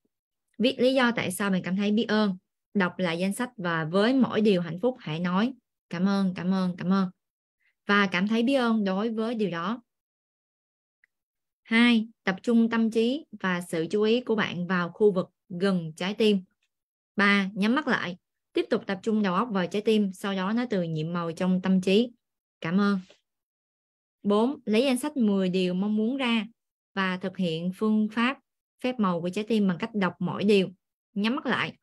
viết lý do tại sao mình cảm thấy biết ơn đọc lại danh sách và với mỗi điều hạnh phúc hãy nói cảm ơn cảm ơn cảm ơn và cảm thấy biết ơn đối với điều đó hai tập trung tâm trí và sự chú ý của bạn vào khu vực gần trái tim ba nhắm mắt lại tiếp tục tập trung đầu óc vào trái tim sau đó nó từ nhiệm màu trong tâm trí cảm ơn 4. Lấy danh sách 10 điều mong muốn ra và thực hiện phương pháp phép màu của trái tim bằng cách đọc mỗi điều nhắm mắt lại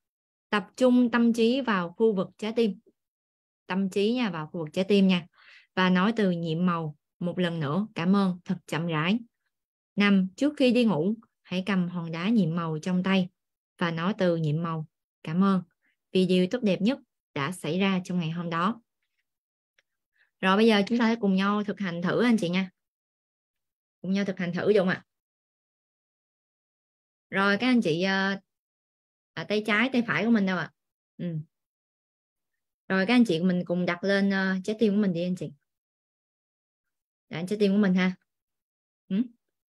tập trung tâm trí vào khu vực trái tim tâm trí nha vào khu vực trái tim nha và nói từ nhiệm màu một lần nữa cảm ơn thật chậm rãi năm trước khi đi ngủ hãy cầm hòn đá nhiệm màu trong tay và nói từ nhiệm màu cảm ơn vì điều tốt đẹp nhất đã xảy ra trong ngày hôm đó rồi bây giờ chúng ta hãy cùng nhau thực hành thử anh chị nha cùng nhau thực hành thử dụng ạ à. rồi các anh chị ờ, à, tay trái tay phải của mình đâu ạ à? ừ. rồi các anh chị mình cùng đặt lên uh, trái tim của mình đi anh chị đặt trái tim của mình ha ừ?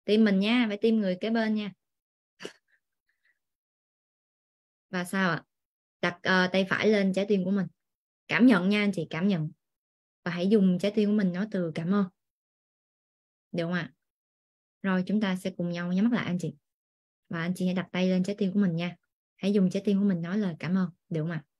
tim mình nha phải tim người kế bên nha và sao ạ à? đặt uh, tay phải lên trái tim của mình cảm nhận nha anh chị cảm nhận và hãy dùng trái tim của mình nói từ cảm ơn được không ạ à? rồi chúng ta sẽ cùng nhau nhắm mắt lại anh chị và anh chị hãy đặt tay lên trái tim của mình nha hãy dùng trái tim của mình nói lời cảm ơn được không ạ à?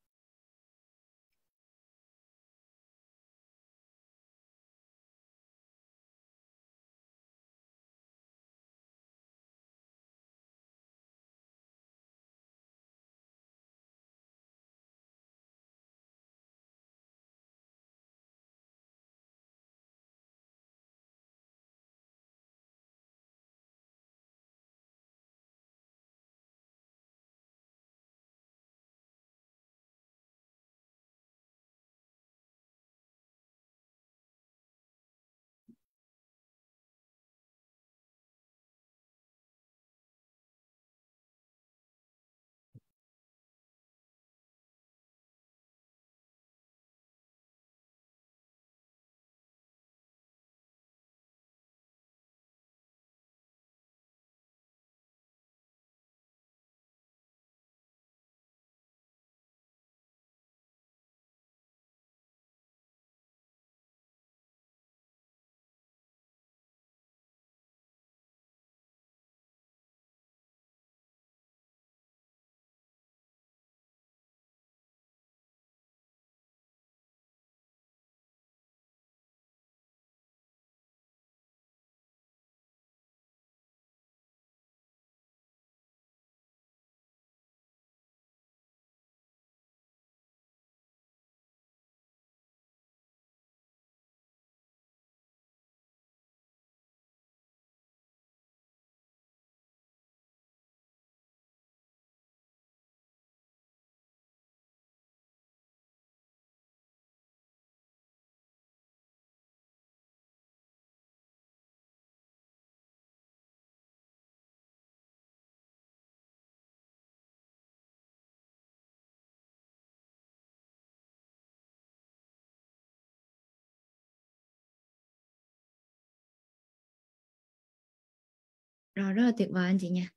Rồi rất là tuyệt vời anh chị nha.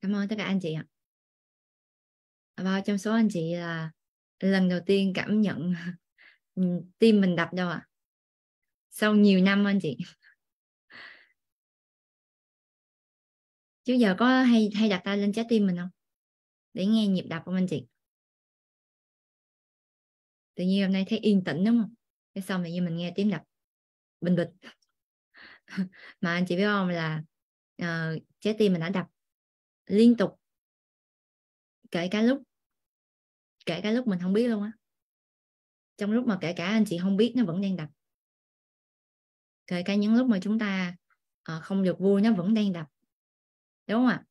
Cảm ơn tất cả anh chị ạ. Và trong số anh chị là lần đầu tiên cảm nhận ừ, tim mình đập đâu ạ. Sau nhiều năm anh chị. Chứ giờ có hay hay đặt tay lên trái tim mình không? Để nghe nhịp đập của anh chị. Tự nhiên hôm nay thấy yên tĩnh đúng không? Cái xong tự nhiên mình nghe tiếng đập bình bịch. mà anh chị biết không là uh, trái tim mình đã đập liên tục kể cả lúc kể cả lúc mình không biết luôn á trong lúc mà kể cả anh chị không biết nó vẫn đang đập kể cả những lúc mà chúng ta uh, không được vui nó vẫn đang đập đúng không ạ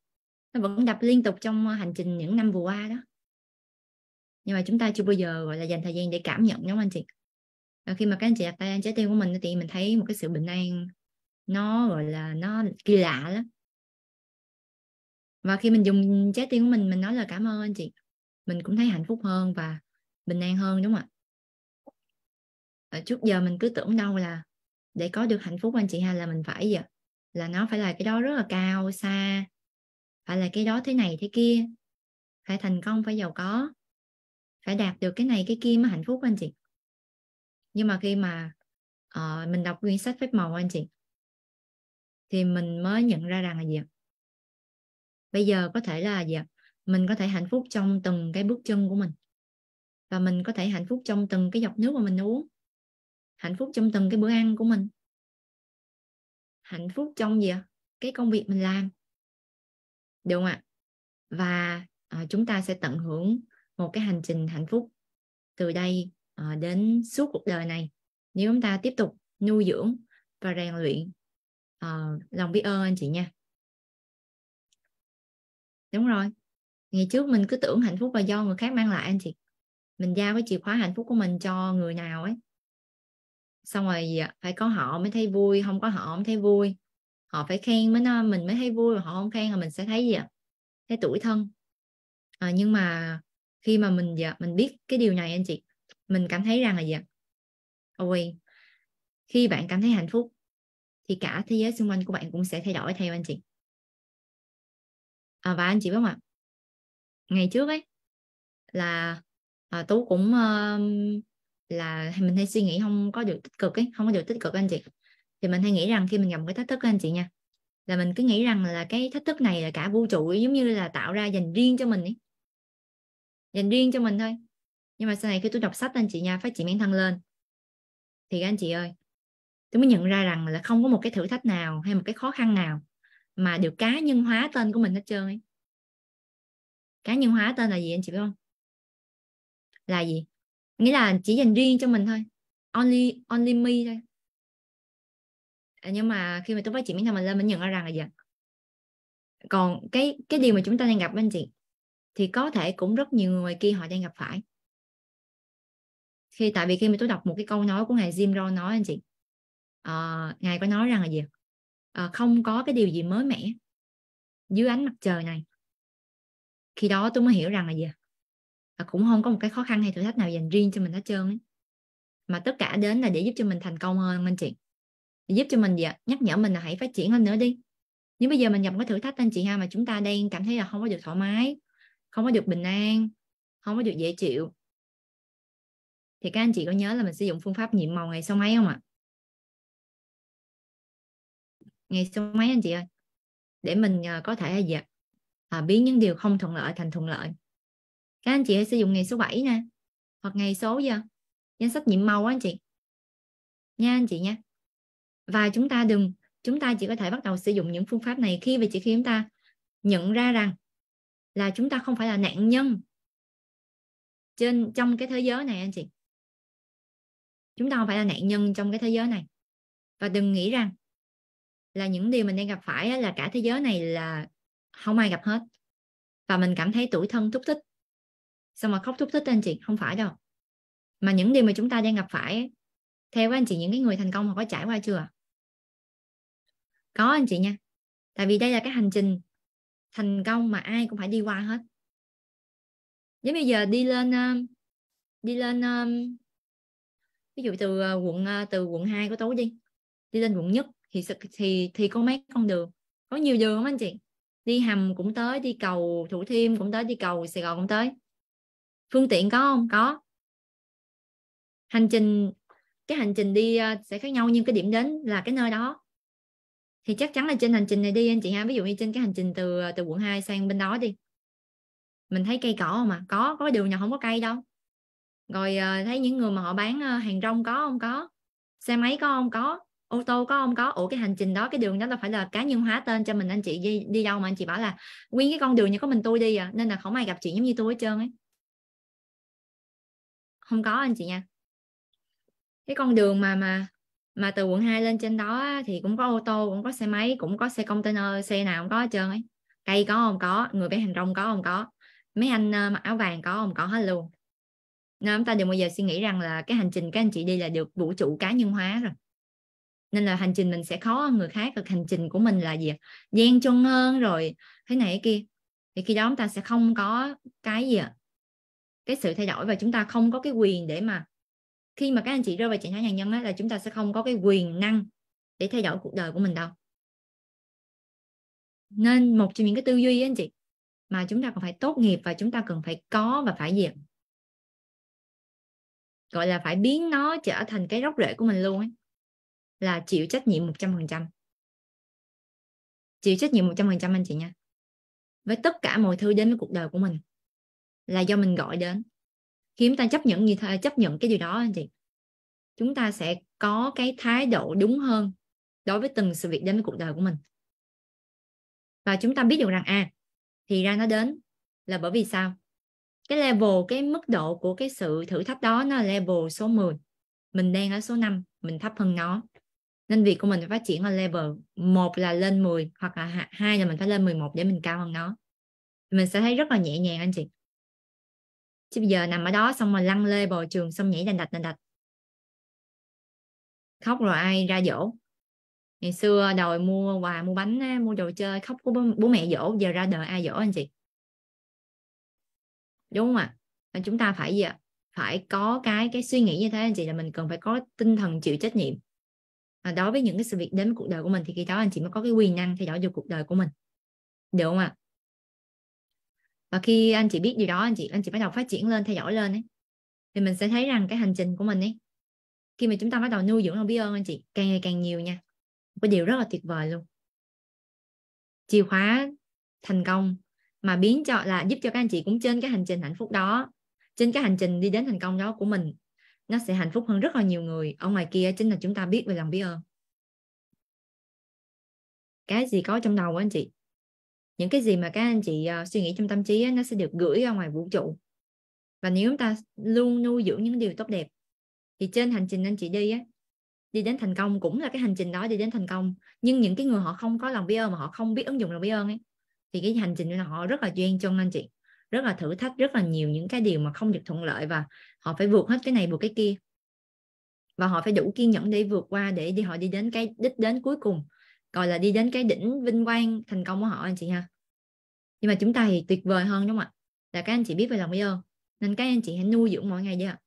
nó vẫn đập liên tục trong ờ, hành trình những năm vừa qua đó nhưng mà chúng ta chưa bao giờ gọi là dành thời gian để cảm nhận đúng không anh chị và khi mà các anh chị đặt tay lên trái tim của mình thì mình thấy một cái sự bình an nó gọi là nó kỳ lạ lắm và khi mình dùng trái tim của mình mình nói là cảm ơn anh chị mình cũng thấy hạnh phúc hơn và bình an hơn đúng không ạ trước giờ mình cứ tưởng đâu là để có được hạnh phúc anh chị ha là mình phải giờ là nó phải là cái đó rất là cao xa phải là cái đó thế này thế kia phải thành công phải giàu có phải đạt được cái này cái kia mới hạnh phúc anh chị nhưng mà khi mà uh, mình đọc quyển sách phép màu anh chị thì mình mới nhận ra rằng là gì bây giờ có thể là gì mình có thể hạnh phúc trong từng cái bước chân của mình và mình có thể hạnh phúc trong từng cái giọt nước mà mình uống hạnh phúc trong từng cái bữa ăn của mình hạnh phúc trong gì cái công việc mình làm được không ạ và à, chúng ta sẽ tận hưởng một cái hành trình hạnh phúc từ đây à, đến suốt cuộc đời này nếu chúng ta tiếp tục nuôi dưỡng và rèn luyện uh, lòng biết ơn anh chị nha đúng rồi ngày trước mình cứ tưởng hạnh phúc là do người khác mang lại anh chị mình giao cái chìa khóa hạnh phúc của mình cho người nào ấy xong rồi gì, phải có họ mới thấy vui không có họ không thấy vui họ phải khen mới mình mới thấy vui mà họ không khen là mình sẽ thấy gì ạ thấy tuổi thân à, nhưng mà khi mà mình dạ, mình biết cái điều này anh chị mình cảm thấy rằng là gì ôi khi bạn cảm thấy hạnh phúc thì cả thế giới xung quanh của bạn cũng sẽ thay đổi theo anh chị à, và anh chị biết không ạ ngày trước ấy là à, tú cũng uh, là mình hay suy nghĩ không có được tích cực ấy không có được tích cực anh chị thì mình hay nghĩ rằng khi mình gặp một cái thách thức anh chị nha là mình cứ nghĩ rằng là cái thách thức này là cả vũ trụ ấy, giống như là tạo ra dành riêng cho mình ấy dành riêng cho mình thôi nhưng mà sau này khi tôi đọc sách anh chị nha phát triển bản thân lên thì anh chị ơi tôi mới nhận ra rằng là không có một cái thử thách nào hay một cái khó khăn nào mà đều cá nhân hóa tên của mình hết trơn ấy. cá nhân hóa tên là gì anh chị biết không là gì nghĩa là chỉ dành riêng cho mình thôi only only me thôi à, nhưng mà khi mà tôi nói chuyện với thằng mình lên mình nhận ra rằng là gì dạ. còn cái cái điều mà chúng ta đang gặp anh chị thì có thể cũng rất nhiều người ngoài kia họ đang gặp phải khi tại vì khi mà tôi đọc một cái câu nói của ngài Jim Rohn nói anh chị à, ngài có nói rằng là gì à, không có cái điều gì mới mẻ dưới ánh mặt trời này khi đó tôi mới hiểu rằng là gì à, cũng không có một cái khó khăn hay thử thách nào dành riêng cho mình hết trơn ấy. mà tất cả đến là để giúp cho mình thành công hơn anh chị để giúp cho mình gì? ạ? nhắc nhở mình là hãy phát triển hơn nữa đi nếu bây giờ mình gặp một cái thử thách anh chị ha mà chúng ta đang cảm thấy là không có được thoải mái không có được bình an không có được dễ chịu thì các anh chị có nhớ là mình sử dụng phương pháp nhiệm màu ngày sau mấy không ạ à? ngày số mấy anh chị ơi để mình ờ, có thể ờ, dạ, à, biến những điều không thuận lợi thành thuận lợi các anh chị hãy sử dụng ngày số 7 nè hoặc ngày số giờ danh sách nhiệm màu anh chị nha anh chị nha và chúng ta đừng chúng ta chỉ có thể bắt đầu sử dụng những phương pháp này khi và chỉ khi chúng ta nhận ra rằng là chúng ta không phải là nạn nhân trên trong cái thế giới này anh chị chúng ta không phải là nạn nhân trong cái thế giới này và đừng nghĩ rằng là những điều mình đang gặp phải là cả thế giới này là không ai gặp hết và mình cảm thấy tuổi thân thúc thích sao mà khóc thúc thích anh chị không phải đâu mà những điều mà chúng ta đang gặp phải theo anh chị những cái người thành công họ có trải qua chưa có anh chị nha tại vì đây là cái hành trình thành công mà ai cũng phải đi qua hết giống bây giờ đi lên ờ, đi lên ờ, ví dụ từ ờ, quận từ quận 2 của tối đi đi lên quận nhất thì thì thì có mấy con đường có nhiều đường không anh chị đi hầm cũng tới đi cầu thủ thiêm cũng tới đi cầu sài gòn cũng tới phương tiện có không có hành trình cái hành trình đi ờ, sẽ khác nhau nhưng cái điểm đến là cái nơi đó thì chắc chắn là trên hành trình này đi anh chị ha ví dụ như trên cái hành trình từ ờ, từ quận 2 sang bên đó đi mình thấy cây cỏ không à có có đường nào không có cây đâu rồi ờ, thấy những người mà họ bán hàng rong có không có xe máy có không có ô tô có không có ủa cái hành trình đó cái đường đó đâu phải là cá nhân hóa tên cho mình anh chị đi đi đâu mà anh chị bảo là nguyên cái con đường như có mình tôi đi à nên là không ai gặp chuyện giống như tôi hết trơn ấy không có anh chị nha cái con đường mà mà mà từ quận 2 lên trên đó thì cũng có ô tô cũng có xe máy cũng có xe container xe nào cũng có hết trơn ấy cây có không có người bán hàng rong có không có mấy anh ờ, mặc áo vàng có không có hết luôn nên chúng ta đừng bao giờ suy nghĩ rằng là cái hành trình các anh chị đi là được vũ trụ cá nhân hóa rồi nên là hành trình mình sẽ khó hơn người khác và hành trình của mình là gì gian chân hơn rồi thế này thế kia thì khi đó chúng ta sẽ không có cái gì ạ cái sự thay đổi và chúng ta không có cái quyền để mà khi mà các anh chị rơi vào trạng thái nhân nhân á, là chúng ta sẽ không có cái quyền năng để thay đổi cuộc đời của mình đâu nên một trong những cái tư duy ấy, anh chị mà chúng ta còn phải tốt nghiệp và chúng ta cần phải có và phải gì gọi là phải biến nó trở thành cái rốc rễ của mình luôn ấy là chịu trách nhiệm 100%. Chịu trách nhiệm 100% anh chị nha. Với tất cả mọi thứ đến với cuộc đời của mình là do mình gọi đến. Khi chúng ta chấp nhận như thế, chấp nhận cái điều đó anh chị, chúng ta sẽ có cái thái độ đúng hơn đối với từng sự việc đến với cuộc đời của mình. Và chúng ta biết được rằng à thì ra nó đến là bởi vì sao? Cái level, cái mức độ của cái sự thử thách đó nó là level số 10 mình đang ở số 5, mình thấp hơn nó nên việc của mình phải phát triển ở level một là lên 10 hoặc là hai là mình phải lên 11 để mình cao hơn nó mình sẽ thấy rất là nhẹ nhàng anh chị chứ bây giờ nằm ở đó xong rồi lăn lê bồi trường xong nhảy đành đạch đành đạch khóc rồi ai ra dỗ ngày xưa đòi mua quà mua bánh mua đồ chơi khóc của bố, mẹ dỗ giờ ra đời ai dỗ anh chị đúng không ạ chúng ta phải gì ạ phải có cái cái suy nghĩ như thế anh chị là mình cần phải có tinh thần chịu trách nhiệm Ờ, đối với những cái sự việc đến cuộc đời của mình thì khi đó anh chị mới có cái quyền năng theo dõi được cuộc đời của mình được không ạ và khi anh chị biết điều đó anh chị anh chị bắt đầu phát triển lên theo dõi lên ấy, thì mình sẽ thấy rằng cái hành trình của mình ấy khi mà chúng ta bắt đầu nuôi dưỡng lòng biết ơn anh chị càng ngày càng nhiều nha có điều rất là tuyệt vời luôn chìa khóa thành công mà biến cho là giúp cho các anh chị cũng trên cái hành trình hạnh phúc đó trên cái hành trình đi đến thành công đó của mình nó sẽ hạnh phúc hơn rất là nhiều người ở ngoài kia chính là chúng ta biết về lòng biết ơn cái gì có trong đầu của anh chị những cái gì mà các anh chị uh, suy nghĩ trong tâm trí ấy, nó sẽ được gửi ra ngoài vũ trụ và nếu chúng ta luôn nuôi dưỡng những điều tốt đẹp thì trên hành trình anh chị đi á đi đến thành công cũng là cái hành trình đó đi đến thành công nhưng những cái người họ không có lòng biết ơn mà họ không biết ứng dụng lòng biết ơn ấy thì cái hành trình của họ rất là duyên cho anh chị rất là thử thách rất là nhiều những cái điều mà không được thuận lợi và họ phải vượt hết cái này vượt cái kia và họ phải đủ kiên nhẫn để vượt qua để đi họ đi đến cái đích đến cuối cùng gọi là đi đến cái đỉnh vinh quang thành công của họ anh chị ha nhưng mà chúng ta thì tuyệt vời hơn đúng không ạ là các anh chị biết về lòng biết ơn nên các anh chị hãy nuôi dưỡng mỗi ngày đi ạ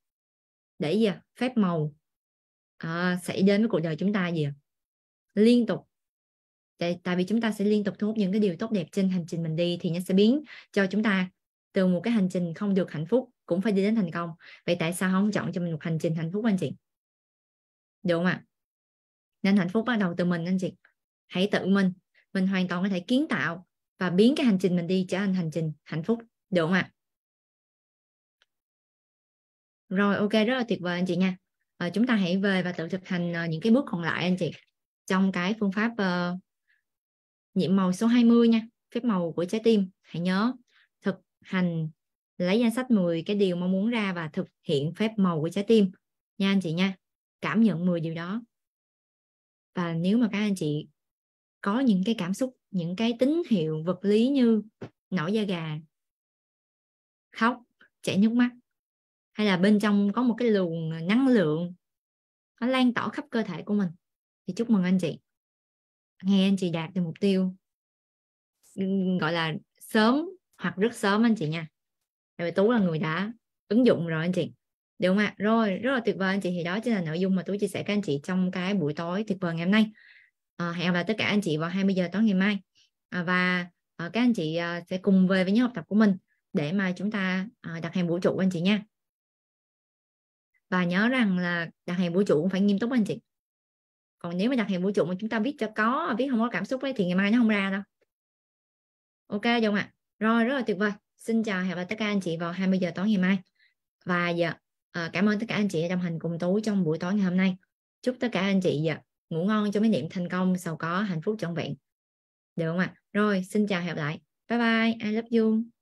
để gì à? phép màu à, xảy đến với cuộc đời chúng ta gì à? liên tục tại, tại vì chúng ta sẽ liên tục thu hút những cái điều tốt đẹp trên hành trình mình đi thì nó sẽ biến cho chúng ta từ một cái hành trình không được hạnh phúc cũng phải đi đến thành công vậy tại sao không chọn cho mình một hành trình hạnh phúc anh chị được không ạ nên hạnh phúc bắt đầu từ mình anh chị hãy tự mình mình hoàn toàn có thể kiến tạo và biến cái hành trình mình đi trở thành hành trình hạnh phúc được không ạ rồi ok rất là tuyệt vời anh chị nha à, chúng ta hãy về và tự thực hành uh, những cái bước còn lại anh chị trong cái phương pháp uh, nhiệm màu số 20 nha phép màu của trái tim hãy nhớ hành lấy danh sách 10 cái điều mong muốn ra và thực hiện phép màu của trái tim nha anh chị nha cảm nhận 10 điều đó và nếu mà các anh chị có những cái cảm xúc những cái tín hiệu vật lý như nổi da gà khóc chảy nước mắt hay là bên trong có một cái luồng năng lượng nó lan tỏa khắp cơ thể của mình thì chúc mừng anh chị nghe anh chị đạt được mục tiêu ừ, gọi là sớm hoặc rất sớm anh chị nha tại vì tú là người đã ứng dụng rồi anh chị đúng không ạ rồi rất là tuyệt vời anh chị thì đó chính là nội dung mà tú chia sẻ các anh chị trong cái buổi tối tuyệt vời ngày hôm nay à, hẹn gặp lại tất cả anh chị vào 20 giờ tối ngày mai à, và à, các anh chị à, sẽ cùng về với nhóm học tập của mình để mà chúng ta à, đặt hàng vũ trụ anh chị nha và nhớ rằng là đặt hàng vũ trụ cũng phải nghiêm túc anh chị còn nếu mà đặt hàng vũ trụ mà chúng ta viết cho có viết không có cảm xúc ấy, thì ngày mai nó không ra đâu ok không ạ à? Rồi rất là tuyệt vời. Xin chào hẹn gặp lại tất cả anh chị vào 20 giờ tối ngày mai. Và dạ, ờ, cảm ơn tất cả anh chị đã đồng hành cùng Tú trong buổi tối ngày hôm nay. Chúc tất cả anh chị dạ, ngủ ngon cho mấy niệm thành công, giàu có, hạnh phúc trọn vẹn. Được không ạ? À? Rồi, xin chào hẹn gặp lại. Bye bye. I love you.